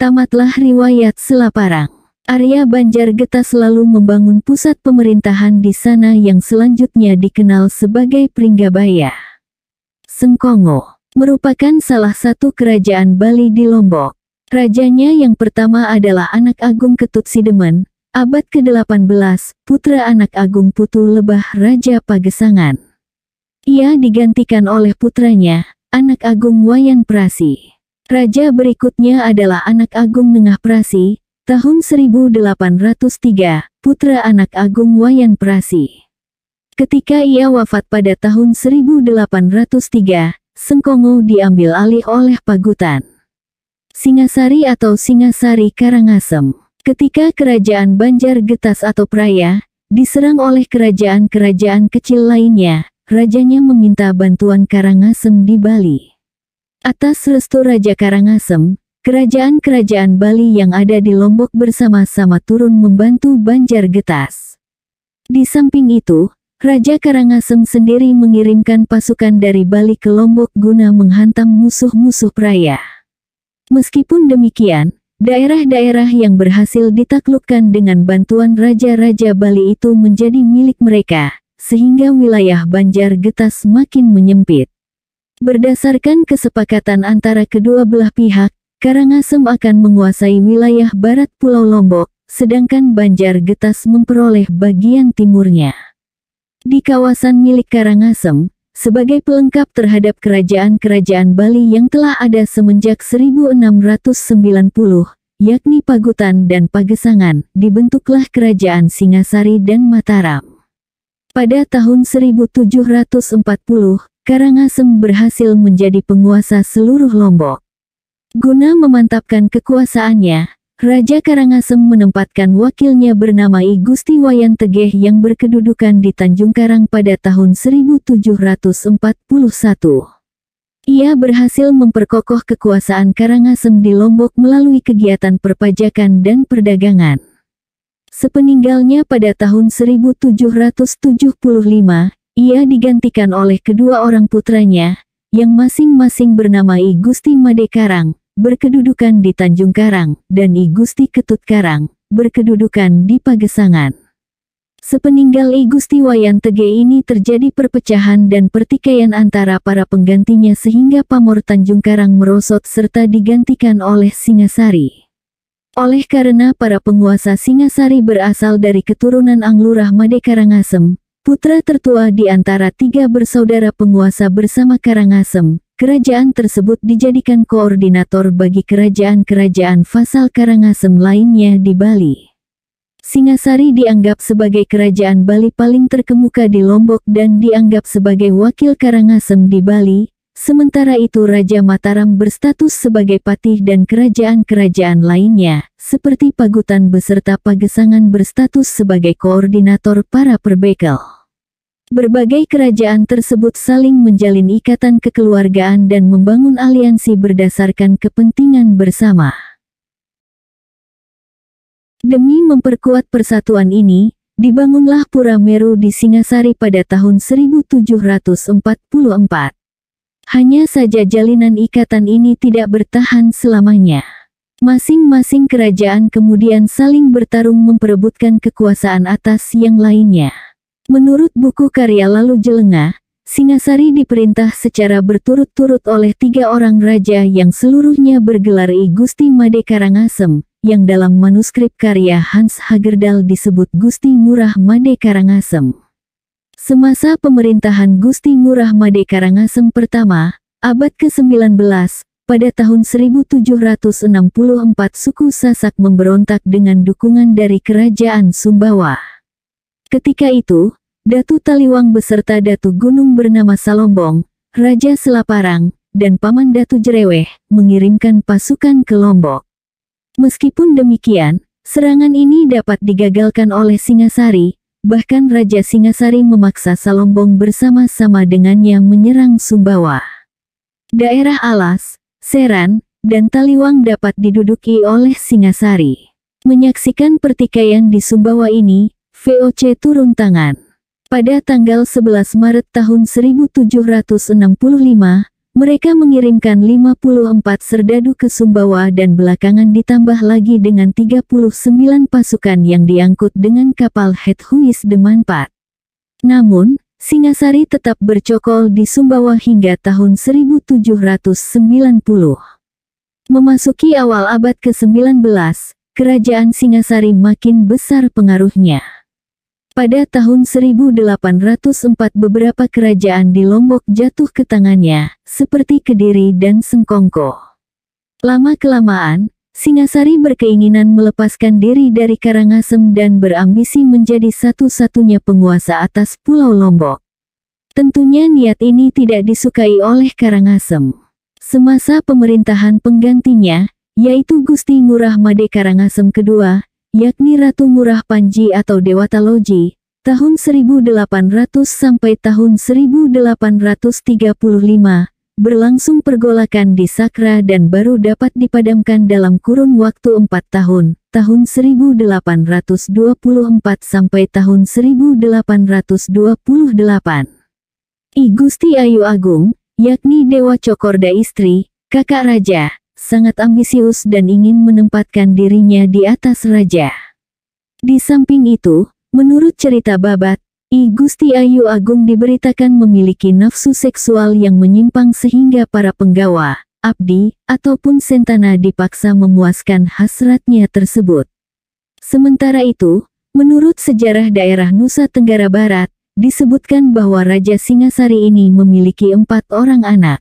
Tamatlah riwayat Selaparang. Arya Banjar Getas selalu membangun pusat pemerintahan di sana yang selanjutnya dikenal sebagai Pringgabaya. Sengkongo merupakan salah satu kerajaan Bali di Lombok. Rajanya yang pertama adalah anak agung Ketut Sidemen, abad ke-18, putra anak agung Putu Lebah Raja Pagesangan. Ia digantikan oleh putranya, anak agung Wayan Prasi. Raja berikutnya adalah anak agung Nengah Prasi, tahun 1803, putra anak agung Wayan Prasi. Ketika ia wafat pada tahun 1803, Sengkongo diambil alih oleh Pagutan. Singasari atau Singasari Karangasem. Ketika kerajaan Banjar Getas atau Praya, diserang oleh kerajaan-kerajaan kecil lainnya, rajanya meminta bantuan Karangasem di Bali. Atas restu Raja Karangasem, kerajaan-kerajaan Bali yang ada di Lombok bersama-sama turun membantu Banjar Getas. Di samping itu, Raja Karangasem sendiri mengirimkan pasukan dari Bali ke Lombok guna menghantam musuh-musuh raya. Meskipun demikian, daerah-daerah yang berhasil ditaklukkan dengan bantuan raja-raja Bali itu menjadi milik mereka, sehingga wilayah Banjar Getas makin menyempit. Berdasarkan kesepakatan antara kedua belah pihak, Karangasem akan menguasai wilayah barat Pulau Lombok, sedangkan Banjar Getas memperoleh bagian timurnya. Di kawasan milik Karangasem, sebagai pelengkap terhadap kerajaan-kerajaan Bali yang telah ada semenjak 1690, yakni Pagutan dan Pagesangan, dibentuklah kerajaan Singasari dan Mataram. Pada tahun 1740, Karangasem berhasil menjadi penguasa seluruh Lombok. Guna memantapkan kekuasaannya, Raja Karangasem menempatkan wakilnya bernama I Gusti Wayan Tegeh yang berkedudukan di Tanjung Karang pada tahun 1741. Ia berhasil memperkokoh kekuasaan Karangasem di Lombok melalui kegiatan perpajakan dan perdagangan. Sepeninggalnya pada tahun 1775, ia digantikan oleh kedua orang putranya, yang masing-masing bernama I Gusti Made Karang, berkedudukan di Tanjung Karang, dan I Gusti Ketut Karang, berkedudukan di Pagesangan. Sepeninggal I Gusti Wayan Tege ini terjadi perpecahan dan pertikaian antara para penggantinya sehingga pamor Tanjung Karang merosot serta digantikan oleh Singasari. Oleh karena para penguasa Singasari berasal dari keturunan Anglurah Made Karangasem, Putra tertua di antara tiga bersaudara penguasa bersama Karangasem, kerajaan tersebut dijadikan koordinator bagi kerajaan-kerajaan fasal Karangasem lainnya di Bali. Singasari dianggap sebagai kerajaan Bali paling terkemuka di Lombok dan dianggap sebagai wakil Karangasem di Bali, Sementara itu Raja Mataram berstatus sebagai patih dan kerajaan-kerajaan lainnya, seperti Pagutan beserta Pagesangan berstatus sebagai koordinator para perbekel. Berbagai kerajaan tersebut saling menjalin ikatan kekeluargaan dan membangun aliansi berdasarkan kepentingan bersama. Demi memperkuat persatuan ini, dibangunlah Pura Meru di Singasari pada tahun 1744. Hanya saja jalinan ikatan ini tidak bertahan selamanya. Masing-masing kerajaan kemudian saling bertarung memperebutkan kekuasaan atas yang lainnya. Menurut buku karya Lalu Jelengah, Singasari diperintah secara berturut-turut oleh tiga orang raja yang seluruhnya bergelar I Gusti Made Karangasem, yang dalam manuskrip karya Hans Hagerdal disebut Gusti Murah Made Karangasem. Semasa pemerintahan Gusti Ngurah Made Karangasem pertama, abad ke-19, pada tahun 1764 suku Sasak memberontak dengan dukungan dari Kerajaan Sumbawa. Ketika itu, Datu Taliwang beserta Datu Gunung bernama Salombong, Raja Selaparang, dan Paman Datu Jereweh mengirimkan pasukan ke Lombok. Meskipun demikian, serangan ini dapat digagalkan oleh Singasari, Bahkan Raja Singasari memaksa Salombong bersama-sama dengannya menyerang Sumbawa. Daerah Alas, Seran, dan Taliwang dapat diduduki oleh Singasari. Menyaksikan pertikaian di Sumbawa ini, VOC turun tangan. Pada tanggal 11 Maret tahun 1765, mereka mengirimkan 54 serdadu ke Sumbawa dan belakangan ditambah lagi dengan 39 pasukan yang diangkut dengan kapal Het Huis de Manpat. Namun, Singasari tetap bercokol di Sumbawa hingga tahun 1790. Memasuki awal abad ke-19, kerajaan Singasari makin besar pengaruhnya. Pada tahun 1804 beberapa kerajaan di Lombok jatuh ke tangannya, seperti Kediri dan Sengkongko. Lama-kelamaan, Singasari berkeinginan melepaskan diri dari Karangasem dan berambisi menjadi satu-satunya penguasa atas Pulau Lombok. Tentunya niat ini tidak disukai oleh Karangasem. Semasa pemerintahan penggantinya, yaitu Gusti Ngurah Made Karangasem II, yakni Ratu Murah Panji atau Dewata Loji, tahun 1800 sampai tahun 1835, berlangsung pergolakan di Sakra dan baru dapat dipadamkan dalam kurun waktu 4 tahun, tahun 1824 sampai tahun 1828. I Gusti Ayu Agung, yakni Dewa Cokorda Istri, kakak raja, sangat ambisius dan ingin menempatkan dirinya di atas raja. Di samping itu, menurut cerita babat, I Gusti Ayu Agung diberitakan memiliki nafsu seksual yang menyimpang sehingga para penggawa, abdi, ataupun sentana dipaksa memuaskan hasratnya tersebut. Sementara itu, menurut sejarah daerah Nusa Tenggara Barat, disebutkan bahwa Raja Singasari ini memiliki empat orang anak.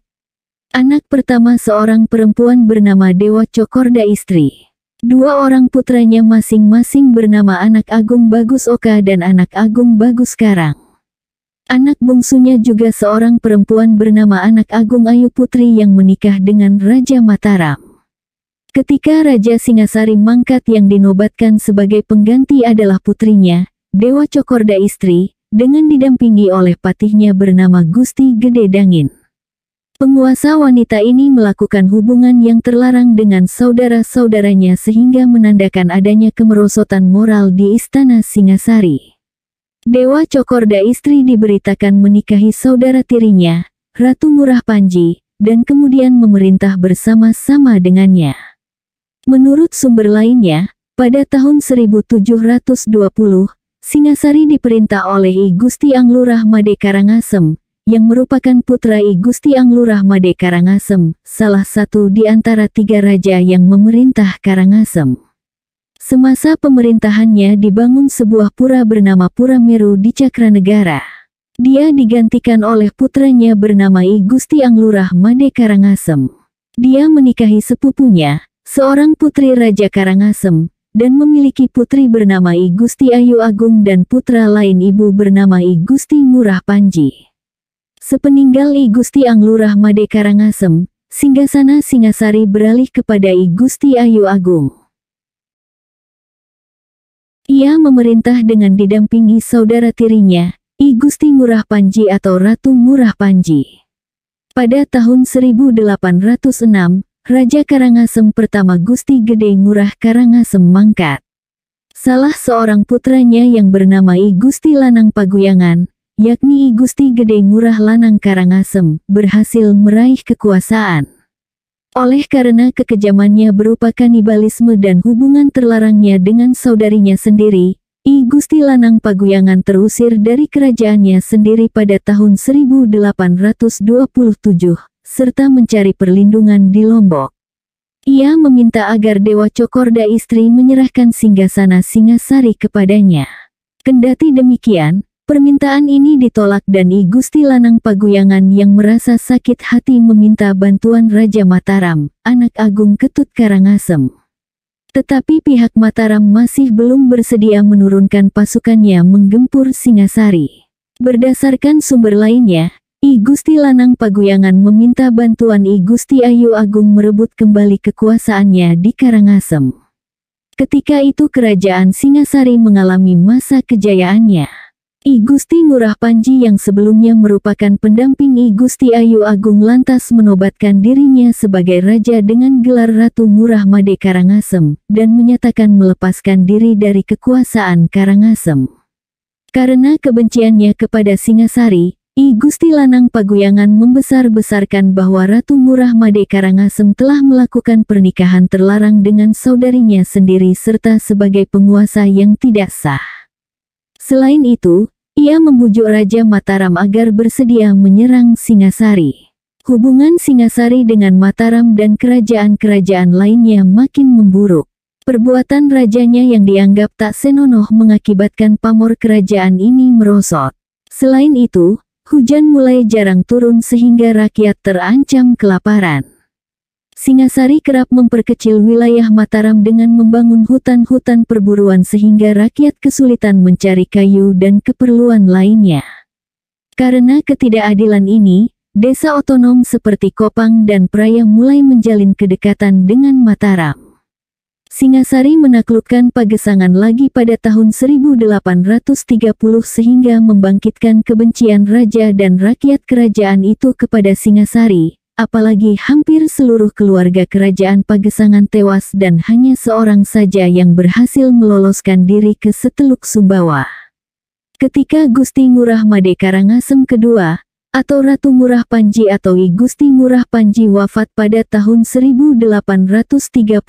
Anak pertama seorang perempuan bernama Dewa Cokorda Istri. Dua orang putranya masing-masing bernama Anak Agung Bagus Oka dan Anak Agung Bagus Karang. Anak bungsunya juga seorang perempuan bernama Anak Agung Ayu Putri yang menikah dengan Raja Mataram. Ketika Raja Singasari Mangkat yang dinobatkan sebagai pengganti adalah putrinya, Dewa Cokorda Istri, dengan didampingi oleh patihnya bernama Gusti Gede Dangin. Penguasa wanita ini melakukan hubungan yang terlarang dengan saudara-saudaranya sehingga menandakan adanya kemerosotan moral di istana Singasari. Dewa Cokorda istri diberitakan menikahi saudara tirinya, Ratu Murah Panji, dan kemudian memerintah bersama-sama dengannya. Menurut sumber lainnya, pada tahun 1720, Singasari diperintah oleh I Gusti Anglurah Made Karangasem, yang merupakan putra I Gusti Made Karangasem, salah satu di antara tiga raja yang memerintah Karangasem. Semasa pemerintahannya dibangun sebuah pura bernama Pura Meru di Cakranegara. Dia digantikan oleh putranya bernama I Gusti Made Karangasem. Dia menikahi sepupunya, seorang putri Raja Karangasem, dan memiliki putri bernama I Gusti Ayu Agung dan putra lain ibu bernama I Gusti Murah Panji. Sepeninggal I Gusti Anglurah Made Karangasem, Singgasana Singasari beralih kepada I Gusti Ayu Agung. Ia memerintah dengan didampingi saudara tirinya, I Gusti Murah Panji atau Ratu Murah Panji. Pada tahun 1806, Raja Karangasem pertama Gusti Gede Ngurah Karangasem mangkat. Salah seorang putranya yang bernama I Gusti Lanang Paguyangan, yakni I Gusti Gede Ngurah Lanang Karangasem, berhasil meraih kekuasaan. Oleh karena kekejamannya berupa kanibalisme dan hubungan terlarangnya dengan saudarinya sendiri, I Gusti Lanang Paguyangan terusir dari kerajaannya sendiri pada tahun 1827, serta mencari perlindungan di Lombok. Ia meminta agar Dewa Cokorda istri menyerahkan singgasana Singasari kepadanya. Kendati demikian, Permintaan ini ditolak dan I Gusti Lanang Paguyangan yang merasa sakit hati meminta bantuan Raja Mataram, anak agung Ketut Karangasem. Tetapi pihak Mataram masih belum bersedia menurunkan pasukannya menggempur Singasari. Berdasarkan sumber lainnya, I Gusti Lanang Paguyangan meminta bantuan I Gusti Ayu Agung merebut kembali kekuasaannya di Karangasem. Ketika itu kerajaan Singasari mengalami masa kejayaannya. I Gusti Ngurah Panji yang sebelumnya merupakan pendamping I Gusti Ayu Agung lantas menobatkan dirinya sebagai raja dengan gelar Ratu Ngurah Made Karangasem, dan menyatakan melepaskan diri dari kekuasaan Karangasem. Karena kebenciannya kepada Singasari, I Gusti Lanang Paguyangan membesar-besarkan bahwa Ratu Ngurah Made Karangasem telah melakukan pernikahan terlarang dengan saudarinya sendiri serta sebagai penguasa yang tidak sah. Selain itu, ia membujuk Raja Mataram agar bersedia menyerang Singasari. Hubungan Singasari dengan Mataram dan kerajaan-kerajaan lainnya makin memburuk. Perbuatan rajanya yang dianggap tak senonoh mengakibatkan pamor kerajaan ini merosot. Selain itu, hujan mulai jarang turun sehingga rakyat terancam kelaparan. Singasari kerap memperkecil wilayah Mataram dengan membangun hutan-hutan perburuan sehingga rakyat kesulitan mencari kayu dan keperluan lainnya. Karena ketidakadilan ini, desa otonom seperti Kopang dan Praya mulai menjalin kedekatan dengan Mataram. Singasari menaklukkan Pagesangan lagi pada tahun 1830 sehingga membangkitkan kebencian raja dan rakyat kerajaan itu kepada Singasari, apalagi hampir seluruh keluarga kerajaan Pagesangan tewas dan hanya seorang saja yang berhasil meloloskan diri ke seteluk Sumbawa. Ketika Gusti Ngurah Made Karangasem kedua, atau Ratu Murah Panji atau I Gusti Murah Panji wafat pada tahun 1835,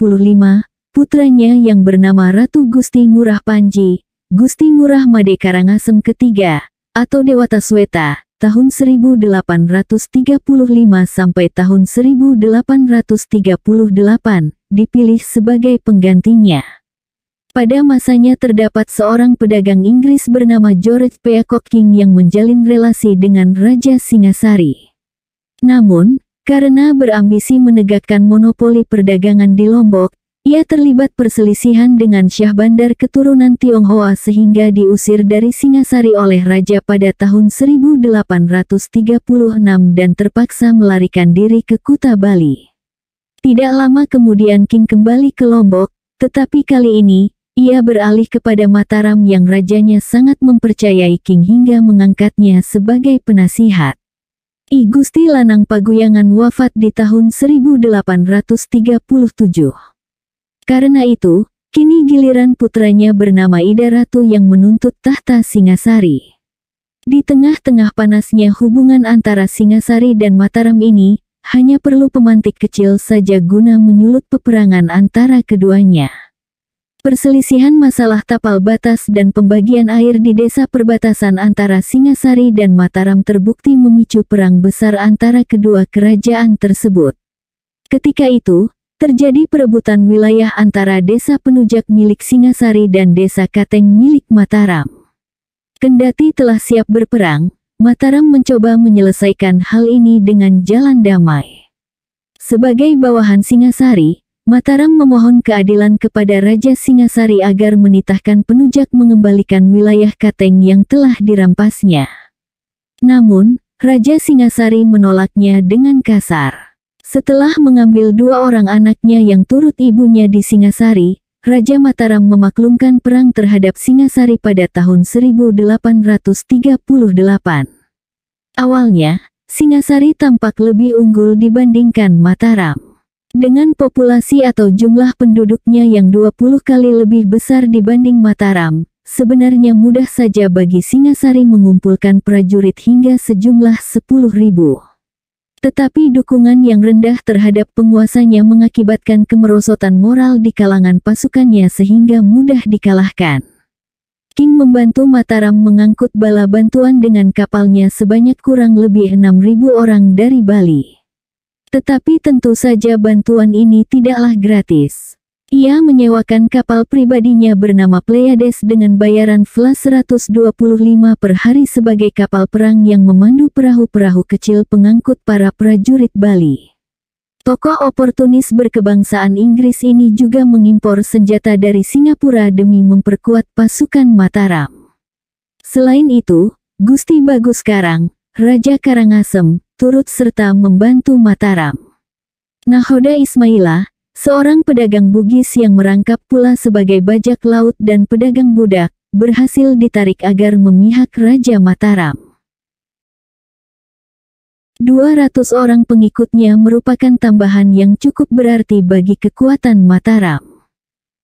putranya yang bernama Ratu Gusti Ngurah Panji, Gusti Ngurah Made Karangasem ketiga, atau Dewata Sweta, tahun 1835 sampai tahun 1838, dipilih sebagai penggantinya. Pada masanya terdapat seorang pedagang Inggris bernama George Peacock King yang menjalin relasi dengan Raja Singasari. Namun, karena berambisi menegakkan monopoli perdagangan di Lombok, ia terlibat perselisihan dengan Syah Bandar keturunan Tionghoa sehingga diusir dari Singasari oleh Raja pada tahun 1836 dan terpaksa melarikan diri ke Kuta Bali. Tidak lama kemudian King kembali ke Lombok, tetapi kali ini, ia beralih kepada Mataram yang rajanya sangat mempercayai King hingga mengangkatnya sebagai penasihat. I Gusti Lanang Paguyangan wafat di tahun 1837. Karena itu, kini giliran putranya bernama Ida Ratu yang menuntut tahta Singasari. Di tengah-tengah panasnya hubungan antara Singasari dan Mataram ini, hanya perlu pemantik kecil saja guna menyulut peperangan antara keduanya. Perselisihan masalah tapal batas dan pembagian air di desa perbatasan antara Singasari dan Mataram terbukti memicu perang besar antara kedua kerajaan tersebut. Ketika itu, terjadi perebutan wilayah antara desa penujak milik Singasari dan desa Kateng milik Mataram. Kendati telah siap berperang, Mataram mencoba menyelesaikan hal ini dengan jalan damai. Sebagai bawahan Singasari, Mataram memohon keadilan kepada Raja Singasari agar menitahkan penujak mengembalikan wilayah Kateng yang telah dirampasnya. Namun, Raja Singasari menolaknya dengan kasar. Setelah mengambil dua orang anaknya yang turut ibunya di Singasari, Raja Mataram memaklumkan perang terhadap Singasari pada tahun 1838. Awalnya, Singasari tampak lebih unggul dibandingkan Mataram. Dengan populasi atau jumlah penduduknya yang 20 kali lebih besar dibanding Mataram, sebenarnya mudah saja bagi Singasari mengumpulkan prajurit hingga sejumlah 10 ribu. Tetapi dukungan yang rendah terhadap penguasanya mengakibatkan kemerosotan moral di kalangan pasukannya sehingga mudah dikalahkan. King membantu Mataram mengangkut bala bantuan dengan kapalnya sebanyak kurang lebih 6.000 orang dari Bali. Tetapi tentu saja bantuan ini tidaklah gratis. Ia menyewakan kapal pribadinya bernama Pleiades dengan bayaran flas 125 per hari sebagai kapal perang yang memandu perahu-perahu kecil pengangkut para prajurit Bali. Tokoh oportunis berkebangsaan Inggris ini juga mengimpor senjata dari Singapura demi memperkuat pasukan Mataram. Selain itu, Gusti Bagus Karang, Raja Karangasem, turut serta membantu Mataram. Nahoda Ismailah seorang pedagang Bugis yang merangkap pula sebagai bajak laut dan pedagang budak, berhasil ditarik agar memihak Raja Mataram. 200 orang pengikutnya merupakan tambahan yang cukup berarti bagi kekuatan Mataram.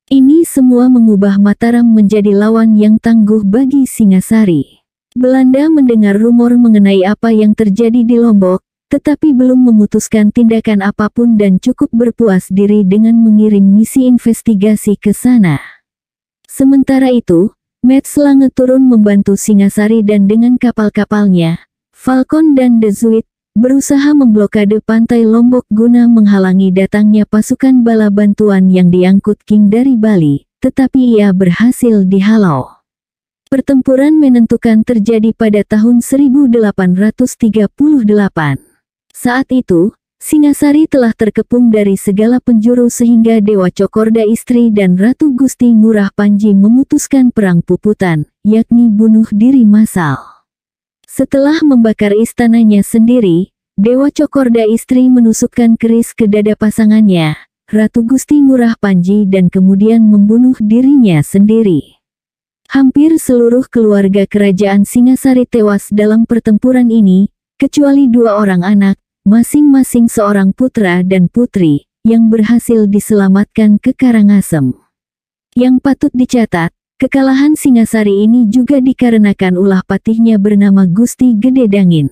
Ini semua mengubah Mataram menjadi lawan yang tangguh bagi Singasari. Belanda mendengar rumor mengenai apa yang terjadi di Lombok, tetapi belum memutuskan tindakan apapun dan cukup berpuas diri dengan mengirim misi investigasi ke sana. Sementara itu, Metzlange turun membantu Singasari dan dengan kapal-kapalnya, Falcon dan The Zuit, berusaha memblokade pantai Lombok guna menghalangi datangnya pasukan bala bantuan yang diangkut King dari Bali, tetapi ia berhasil dihalau. Pertempuran menentukan terjadi pada tahun 1838. Saat itu, Singasari telah terkepung dari segala penjuru sehingga Dewa Cokorda istri dan Ratu Gusti Ngurah Panji memutuskan perang puputan, yakni bunuh diri massal. Setelah membakar istananya sendiri, Dewa Cokorda istri menusukkan keris ke dada pasangannya, Ratu Gusti Ngurah Panji dan kemudian membunuh dirinya sendiri. Hampir seluruh keluarga kerajaan Singasari tewas dalam pertempuran ini, kecuali dua orang anak, Masing-masing seorang putra dan putri yang berhasil diselamatkan ke Karangasem. Yang patut dicatat, kekalahan Singasari ini juga dikarenakan ulah patihnya bernama Gusti Gede Dangin.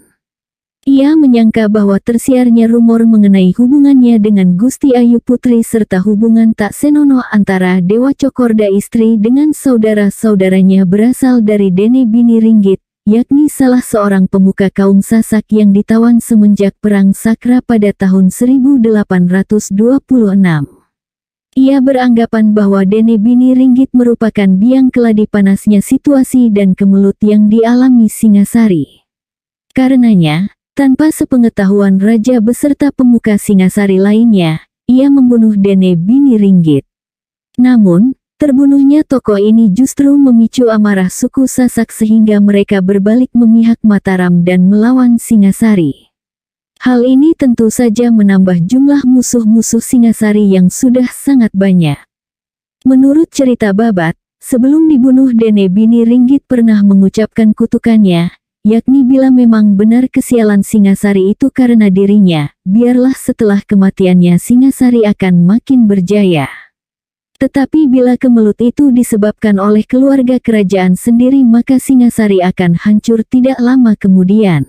Ia menyangka bahwa tersiarnya rumor mengenai hubungannya dengan Gusti Ayu Putri serta hubungan tak senonoh antara Dewa Cokorda istri dengan saudara-saudaranya berasal dari Dene Bini Ringgit, yakni salah seorang pemuka kaum Sasak yang ditawan semenjak Perang Sakra pada tahun 1826. Ia beranggapan bahwa Dene Bini Ringgit merupakan biang keladi panasnya situasi dan kemelut yang dialami Singasari. Karenanya, tanpa sepengetahuan raja beserta pemuka Singasari lainnya, ia membunuh Dene Bini Ringgit. Namun, Terbunuhnya tokoh ini justru memicu amarah suku Sasak sehingga mereka berbalik memihak Mataram dan melawan Singasari. Hal ini tentu saja menambah jumlah musuh-musuh Singasari yang sudah sangat banyak. Menurut cerita Babat, sebelum dibunuh Dene Bini Ringgit pernah mengucapkan kutukannya, yakni bila memang benar kesialan Singasari itu karena dirinya, biarlah setelah kematiannya Singasari akan makin berjaya. Tetapi bila kemelut itu disebabkan oleh keluarga kerajaan sendiri maka Singasari akan hancur tidak lama kemudian.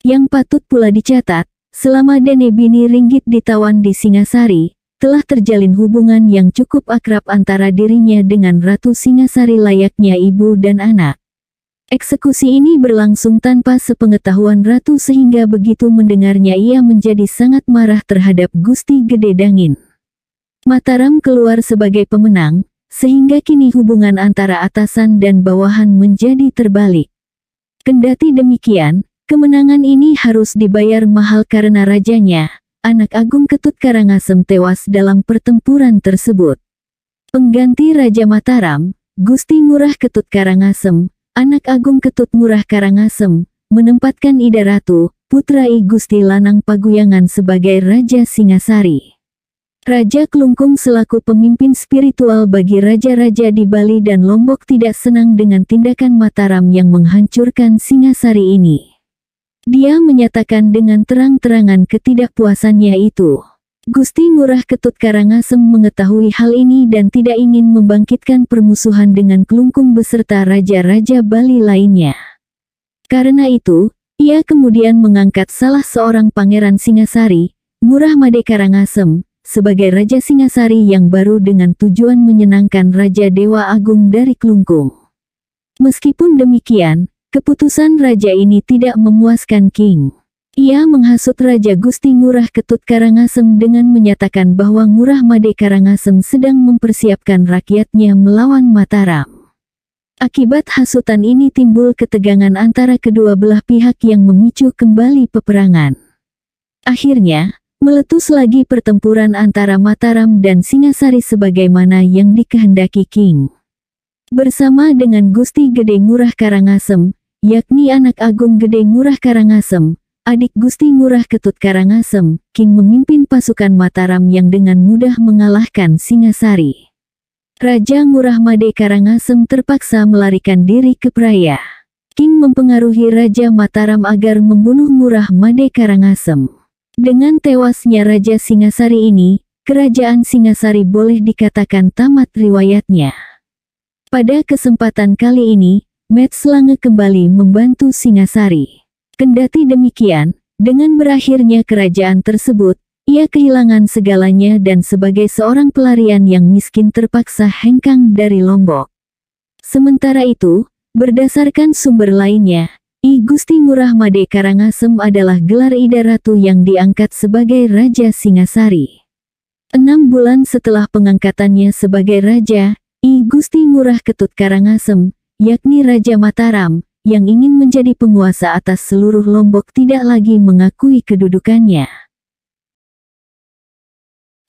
Yang patut pula dicatat, selama Dene Bini Ringgit ditawan di Singasari, telah terjalin hubungan yang cukup akrab antara dirinya dengan Ratu Singasari layaknya ibu dan anak. Eksekusi ini berlangsung tanpa sepengetahuan Ratu sehingga begitu mendengarnya ia menjadi sangat marah terhadap Gusti Gede Dangin. Mataram keluar sebagai pemenang, sehingga kini hubungan antara atasan dan bawahan menjadi terbalik. Kendati demikian, kemenangan ini harus dibayar mahal karena rajanya, anak agung Ketut Karangasem tewas dalam pertempuran tersebut. Pengganti Raja Mataram, Gusti Murah Ketut Karangasem, anak agung Ketut Murah Karangasem, menempatkan Ida Ratu, putra I Gusti Lanang Paguyangan sebagai Raja Singasari. Raja Klungkung selaku pemimpin spiritual bagi raja-raja di Bali dan Lombok tidak senang dengan tindakan Mataram yang menghancurkan Singasari ini. Dia menyatakan dengan terang-terangan ketidakpuasannya itu. Gusti Ngurah Ketut Karangasem mengetahui hal ini dan tidak ingin membangkitkan permusuhan dengan Klungkung beserta raja-raja Bali lainnya. Karena itu, ia kemudian mengangkat salah seorang pangeran Singasari, Ngurah Made Karangasem, sebagai Raja Singasari yang baru dengan tujuan menyenangkan Raja Dewa Agung dari Klungkung. Meskipun demikian, keputusan raja ini tidak memuaskan King. Ia menghasut Raja Gusti Ngurah Ketut Karangasem dengan menyatakan bahwa Ngurah Made Karangasem sedang mempersiapkan rakyatnya melawan Mataram. Akibat hasutan ini timbul ketegangan antara kedua belah pihak yang memicu kembali peperangan. Akhirnya, meletus lagi pertempuran antara Mataram dan Singasari sebagaimana yang dikehendaki King. Bersama dengan Gusti Gede Ngurah Karangasem, yakni anak Agung Gede Ngurah Karangasem, adik Gusti Ngurah Ketut Karangasem, King memimpin pasukan Mataram yang dengan mudah mengalahkan Singasari. Raja Ngurah Made Karangasem terpaksa melarikan diri ke Praya. King mempengaruhi Raja Mataram agar membunuh Ngurah Made Karangasem. Dengan tewasnya Raja Singasari ini, kerajaan Singasari boleh dikatakan tamat riwayatnya. Pada kesempatan kali ini, Metslange kembali membantu Singasari. Kendati demikian, dengan berakhirnya kerajaan tersebut, ia kehilangan segalanya dan sebagai seorang pelarian yang miskin terpaksa hengkang dari Lombok. Sementara itu, berdasarkan sumber lainnya, I Gusti Ngurah Made Karangasem adalah gelar Ida Ratu yang diangkat sebagai Raja Singasari. Enam bulan setelah pengangkatannya sebagai Raja, I Gusti Ngurah Ketut Karangasem, yakni Raja Mataram, yang ingin menjadi penguasa atas seluruh Lombok tidak lagi mengakui kedudukannya.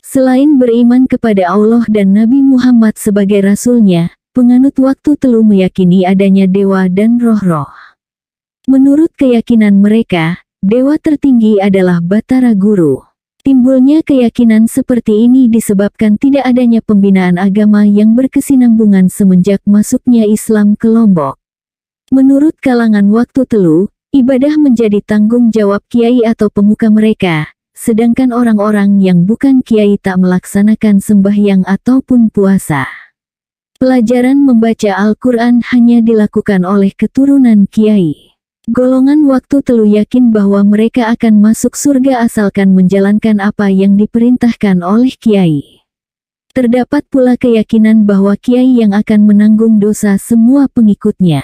Selain beriman kepada Allah dan Nabi Muhammad sebagai rasulnya, penganut waktu telu meyakini adanya dewa dan roh-roh. Menurut keyakinan mereka, dewa tertinggi adalah Batara Guru. Timbulnya keyakinan seperti ini disebabkan tidak adanya pembinaan agama yang berkesinambungan semenjak masuknya Islam ke Lombok. Menurut kalangan waktu telu, ibadah menjadi tanggung jawab kiai atau pemuka mereka, sedangkan orang-orang yang bukan kiai tak melaksanakan sembahyang ataupun puasa. Pelajaran membaca Al-Quran hanya dilakukan oleh keturunan kiai. Golongan waktu telu yakin bahwa mereka akan masuk surga asalkan menjalankan apa yang diperintahkan oleh kiai. Terdapat pula keyakinan bahwa kiai yang akan menanggung dosa semua pengikutnya.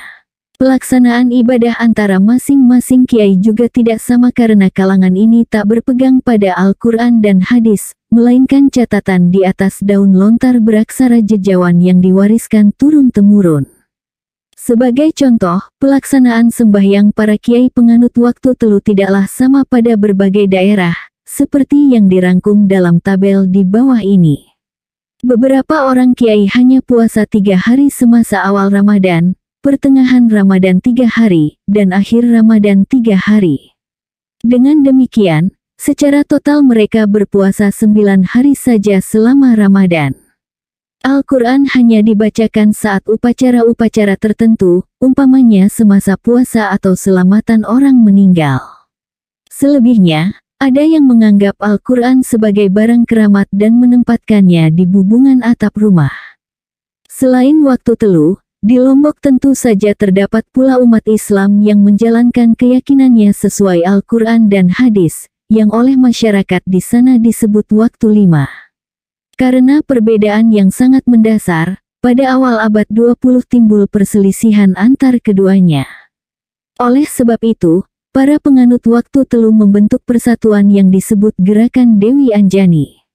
Pelaksanaan ibadah antara masing-masing kiai juga tidak sama karena kalangan ini tak berpegang pada Al-Quran dan hadis, melainkan catatan di atas daun lontar beraksara jejawan yang diwariskan turun-temurun. Sebagai contoh, pelaksanaan sembahyang para kiai penganut waktu telu tidaklah sama pada berbagai daerah, seperti yang dirangkum dalam tabel di bawah ini. Beberapa orang kiai hanya puasa tiga hari semasa awal Ramadan, pertengahan Ramadan tiga hari, dan akhir Ramadan tiga hari. Dengan demikian, secara total mereka berpuasa sembilan hari saja selama Ramadan. Al-Quran hanya dibacakan saat upacara-upacara tertentu, umpamanya semasa puasa atau selamatan orang meninggal. Selebihnya, ada yang menganggap Al-Quran sebagai barang keramat dan menempatkannya di bubungan atap rumah. Selain waktu teluh, di Lombok tentu saja terdapat pula umat Islam yang menjalankan keyakinannya sesuai Al-Quran dan hadis, yang oleh masyarakat di sana disebut waktu lima. Karena perbedaan yang sangat mendasar, pada awal abad 20 timbul perselisihan antar keduanya. Oleh sebab itu, para penganut waktu telu membentuk persatuan yang disebut Gerakan Dewi Anjani.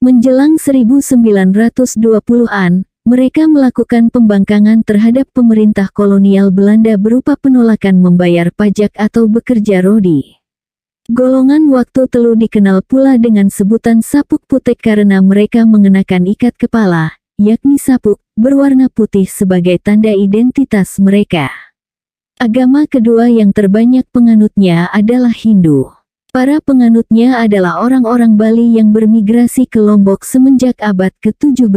Menjelang 1920-an, mereka melakukan pembangkangan terhadap pemerintah kolonial Belanda berupa penolakan membayar pajak atau bekerja rodi. Golongan waktu telu dikenal pula dengan sebutan sapuk putek karena mereka mengenakan ikat kepala, yakni sapuk, berwarna putih sebagai tanda identitas mereka. Agama kedua yang terbanyak penganutnya adalah Hindu. Para penganutnya adalah orang-orang Bali yang bermigrasi ke Lombok semenjak abad ke-17.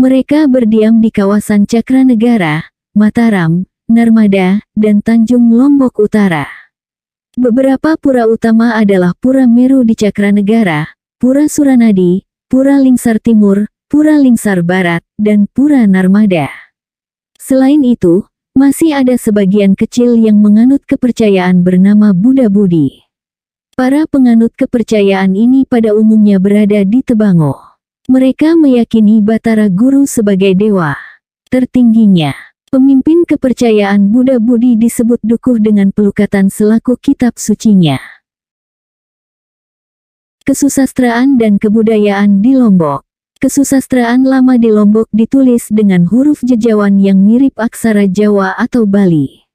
Mereka berdiam di kawasan Cakranegara, Mataram, Narmada, dan Tanjung Lombok Utara. Beberapa pura utama adalah Pura Meru di Cakranegara, Pura Suranadi, Pura Lingsar Timur, Pura Lingsar Barat, dan Pura Narmada. Selain itu, masih ada sebagian kecil yang menganut kepercayaan bernama Buddha Budi. Para penganut kepercayaan ini pada umumnya berada di Tebango. Mereka meyakini Batara Guru sebagai dewa tertingginya. Pemimpin kepercayaan Buddha Budi disebut dukuh dengan pelukatan selaku kitab sucinya. Kesusastraan dan kebudayaan di Lombok Kesusastraan lama di Lombok ditulis dengan huruf jejawan yang mirip aksara Jawa atau Bali.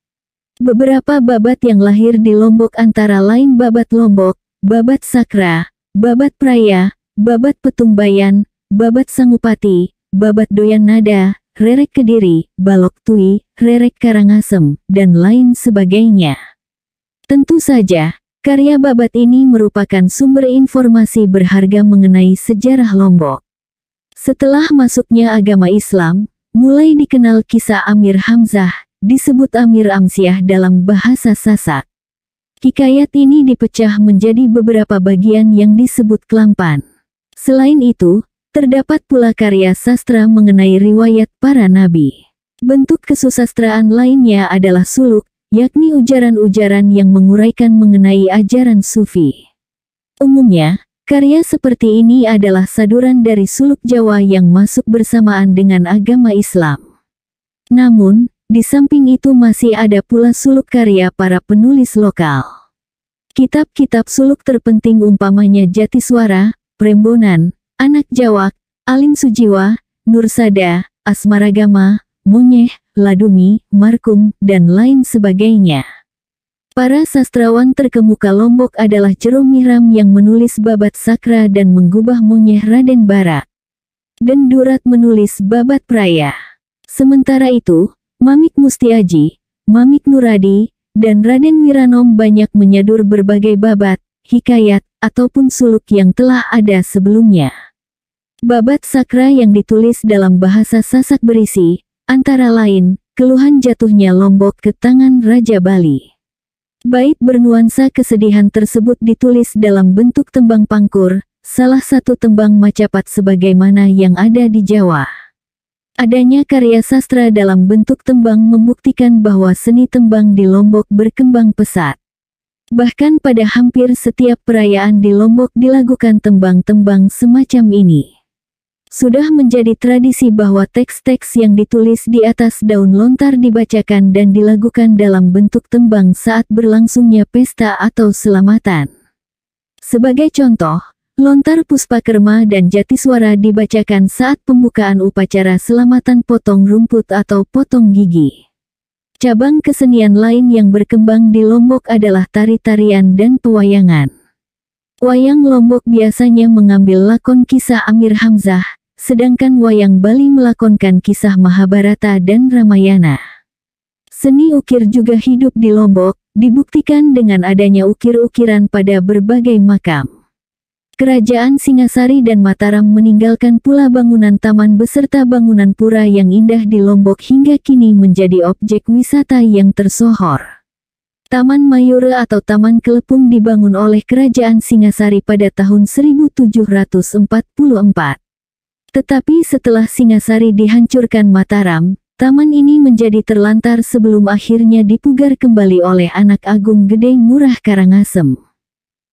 Beberapa babat yang lahir di Lombok antara lain babat Lombok, babat Sakra, babat Praya, babat Petumbayan, babat Sangupati, babat Doyan Nada, rerek kediri, balok tui, rerek karangasem, dan lain sebagainya. Tentu saja, karya babat ini merupakan sumber informasi berharga mengenai sejarah Lombok. Setelah masuknya agama Islam, mulai dikenal kisah Amir Hamzah, disebut Amir Amsiah dalam bahasa Sasak. Hikayat ini dipecah menjadi beberapa bagian yang disebut kelampan. Selain itu, Terdapat pula karya sastra mengenai riwayat para nabi. Bentuk kesusastraan lainnya adalah suluk, yakni ujaran-ujaran yang menguraikan mengenai ajaran sufi. Umumnya, karya seperti ini adalah saduran dari suluk Jawa yang masuk bersamaan dengan agama Islam. Namun, di samping itu masih ada pula suluk karya para penulis lokal. Kitab-kitab suluk terpenting umpamanya Jatiswara, Prembonan, Anak Jawak, Alin Sujiwa, Nursada, Asmaragama, Munyeh, Ladumi, Markum, dan lain sebagainya. Para sastrawan terkemuka Lombok adalah Jerome yang menulis babat sakra dan menggubah Munyeh Raden Barak. Dan Durat menulis babat praya. Sementara itu, Mamik Mustiaji, Mamik Nuradi, dan Raden Wiranom banyak menyadur berbagai babat, hikayat, ataupun suluk yang telah ada sebelumnya. Babat sakra yang ditulis dalam bahasa Sasak berisi, antara lain, keluhan jatuhnya Lombok ke tangan Raja Bali. Bait bernuansa kesedihan tersebut ditulis dalam bentuk tembang pangkur, salah satu tembang macapat sebagaimana yang ada di Jawa. Adanya karya sastra dalam bentuk tembang membuktikan bahwa seni tembang di Lombok berkembang pesat. Bahkan pada hampir setiap perayaan di Lombok dilakukan tembang-tembang semacam ini. Sudah menjadi tradisi bahwa teks-teks yang ditulis di atas daun lontar dibacakan dan dilakukan dalam bentuk tembang saat berlangsungnya pesta atau selamatan. Sebagai contoh, lontar puspakerma dan jatiswara dibacakan saat pembukaan upacara selamatan potong rumput atau potong gigi. Cabang kesenian lain yang berkembang di Lombok adalah tari-tarian dan pewayangan. Wayang Lombok biasanya mengambil lakon kisah Amir Hamzah, sedangkan wayang Bali melakonkan kisah Mahabharata dan Ramayana. Seni ukir juga hidup di Lombok, dibuktikan dengan adanya ukir-ukiran pada berbagai makam. Kerajaan Singasari dan Mataram meninggalkan pula bangunan taman beserta bangunan pura yang indah di Lombok hingga kini menjadi objek wisata yang tersohor. Taman Mayura atau Taman Kelepung dibangun oleh Kerajaan Singasari pada tahun 1744. Tetapi setelah Singasari dihancurkan Mataram, taman ini menjadi terlantar sebelum akhirnya dipugar kembali oleh anak agung Gede Murah Karangasem.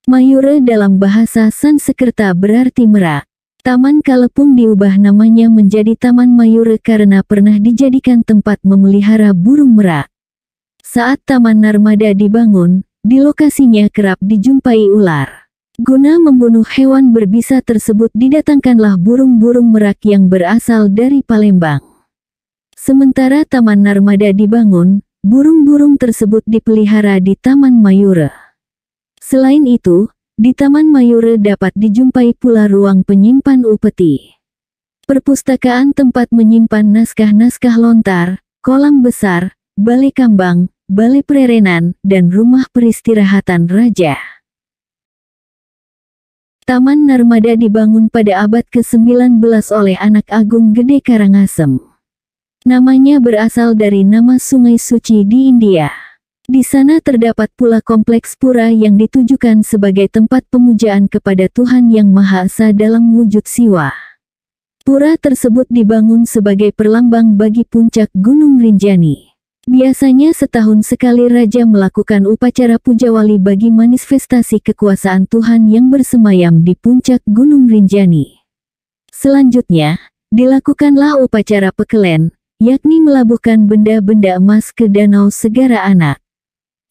Mayura dalam bahasa Sanskerta berarti merah. Taman Kalepung diubah namanya menjadi Taman Mayura karena pernah dijadikan tempat memelihara burung merak. Saat Taman Narmada dibangun, di lokasinya kerap dijumpai ular. Guna membunuh hewan berbisa tersebut didatangkanlah burung-burung merak yang berasal dari Palembang. Sementara Taman Narmada dibangun, burung-burung tersebut dipelihara di Taman Mayura. Selain itu, di Taman Mayure dapat dijumpai pula ruang penyimpan upeti. Perpustakaan tempat menyimpan naskah-naskah lontar, kolam besar, balai kambang, balai prerenan, dan rumah peristirahatan raja. Taman Narmada dibangun pada abad ke-19 oleh anak agung Gede Karangasem. Namanya berasal dari nama sungai suci di India. Di sana terdapat pula kompleks pura yang ditujukan sebagai tempat pemujaan kepada Tuhan Yang Maha Esa dalam wujud siwa. Pura tersebut dibangun sebagai perlambang bagi puncak Gunung Rinjani. Biasanya setahun sekali raja melakukan upacara puja wali bagi manifestasi kekuasaan Tuhan yang bersemayam di puncak Gunung Rinjani. Selanjutnya, dilakukanlah upacara pekelen, yakni melabuhkan benda-benda emas ke danau segara anak.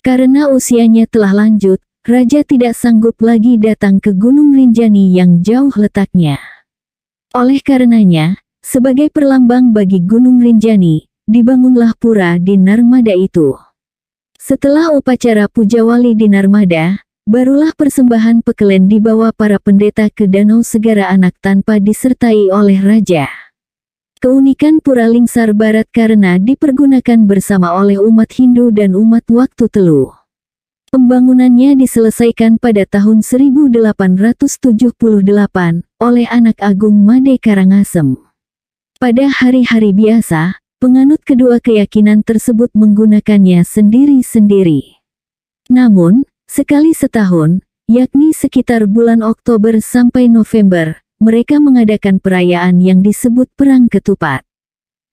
Karena usianya telah lanjut, Raja tidak sanggup lagi datang ke Gunung Rinjani yang jauh letaknya. Oleh karenanya, sebagai perlambang bagi Gunung Rinjani, dibangunlah pura di Narmada itu. Setelah upacara puja Wali di Narmada, barulah persembahan pekelen dibawa para pendeta ke Danau Segara Anak tanpa disertai oleh raja. Keunikan Pura Lingsar Barat karena dipergunakan bersama oleh umat Hindu dan umat waktu teluh. Pembangunannya diselesaikan pada tahun 1878 oleh anak agung Made Karangasem. Pada hari-hari biasa, penganut kedua keyakinan tersebut menggunakannya sendiri-sendiri. Namun, sekali setahun, yakni sekitar bulan Oktober sampai November, mereka mengadakan perayaan yang disebut Perang Ketupat.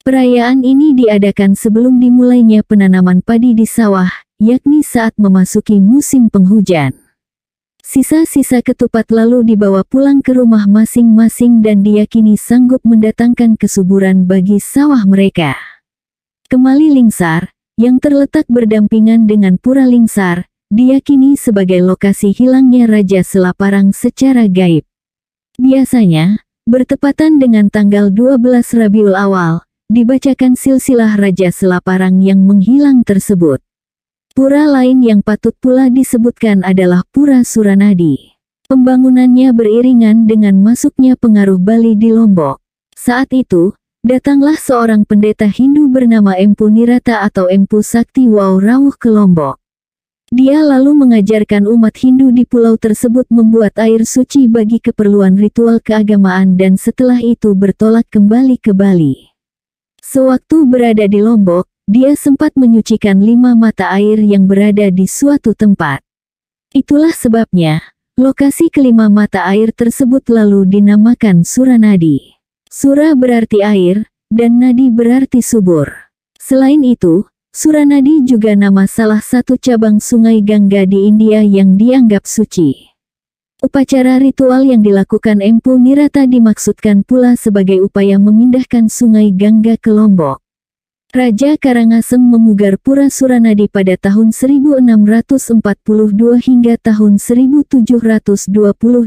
Perayaan ini diadakan sebelum dimulainya penanaman padi di sawah, yakni saat memasuki musim penghujan. Sisa-sisa ketupat lalu dibawa pulang ke rumah masing-masing dan diyakini sanggup mendatangkan kesuburan bagi sawah mereka. Kemali Lingsar, yang terletak berdampingan dengan Pura Lingsar, diyakini sebagai lokasi hilangnya Raja Selaparang secara gaib. Biasanya, bertepatan dengan tanggal 12 Rabiul Awal, dibacakan silsilah Raja Selaparang yang menghilang tersebut. Pura lain yang patut pula disebutkan adalah Pura Suranadi. Pembangunannya beriringan dengan masuknya pengaruh Bali di Lombok. Saat itu, datanglah seorang pendeta Hindu bernama Empu Nirata atau Empu Sakti Wow Rauh ke Lombok. Dia lalu mengajarkan umat Hindu di pulau tersebut membuat air suci bagi keperluan ritual keagamaan dan setelah itu bertolak kembali ke Bali. Sewaktu berada di Lombok, dia sempat menyucikan lima mata air yang berada di suatu tempat. Itulah sebabnya, lokasi kelima mata air tersebut lalu dinamakan Suranadi. Sura berarti air, dan nadi berarti subur. Selain itu, Suranadi juga nama salah satu cabang sungai Gangga di India yang dianggap suci. Upacara ritual yang dilakukan Empu Nirata dimaksudkan pula sebagai upaya memindahkan sungai Gangga ke Lombok. Raja Karangasem memugar Pura Suranadi pada tahun 1642 hingga tahun 1720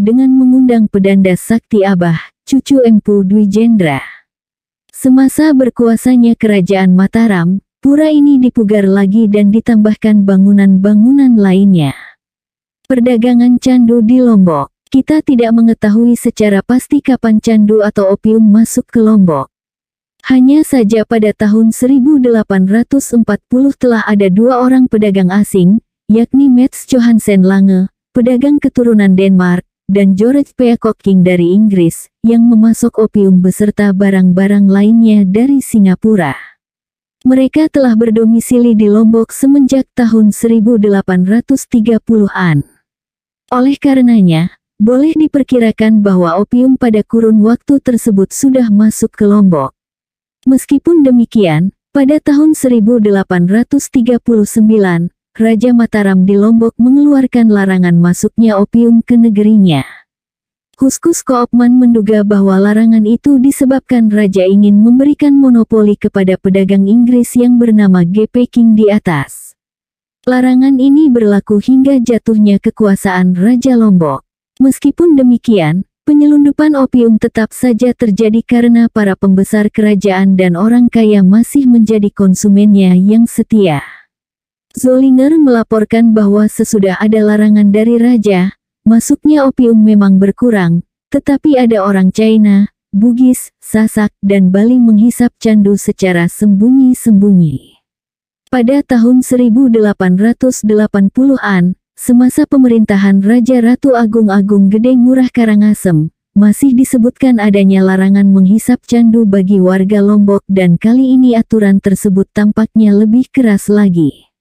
dengan mengundang pedanda Sakti Abah, cucu Empu Dwi Jendra. Semasa berkuasanya Kerajaan Mataram, Pura ini dipugar lagi dan ditambahkan bangunan-bangunan lainnya. Perdagangan candu di Lombok Kita tidak mengetahui secara pasti kapan candu atau opium masuk ke Lombok. Hanya saja pada tahun 1840 telah ada dua orang pedagang asing, yakni Mats Johansen Lange, pedagang keturunan Denmark, dan George Peacock-King dari Inggris, yang memasok opium beserta barang-barang lainnya dari Singapura. Mereka telah berdomisili di Lombok semenjak tahun 1830-an. Oleh karenanya, boleh diperkirakan bahwa opium pada kurun waktu tersebut sudah masuk ke Lombok. Meskipun demikian, pada tahun 1839, Raja Mataram di Lombok mengeluarkan larangan masuknya opium ke negerinya. Kuskus Koopman menduga bahwa larangan itu disebabkan Raja ingin memberikan monopoli kepada pedagang Inggris yang bernama GP King di atas. Larangan ini berlaku hingga jatuhnya kekuasaan Raja Lombok. Meskipun demikian, penyelundupan opium tetap saja terjadi karena para pembesar kerajaan dan orang kaya masih menjadi konsumennya yang setia. Zolinger melaporkan bahwa sesudah ada larangan dari Raja, Masuknya opium memang berkurang, tetapi ada orang China, Bugis, Sasak, dan Bali menghisap candu secara sembunyi-sembunyi. Pada tahun 1880-an, semasa pemerintahan Raja Ratu Agung Agung Gede Ngurah Karangasem, masih disebutkan adanya larangan menghisap candu bagi warga Lombok dan kali ini aturan tersebut tampaknya lebih keras lagi.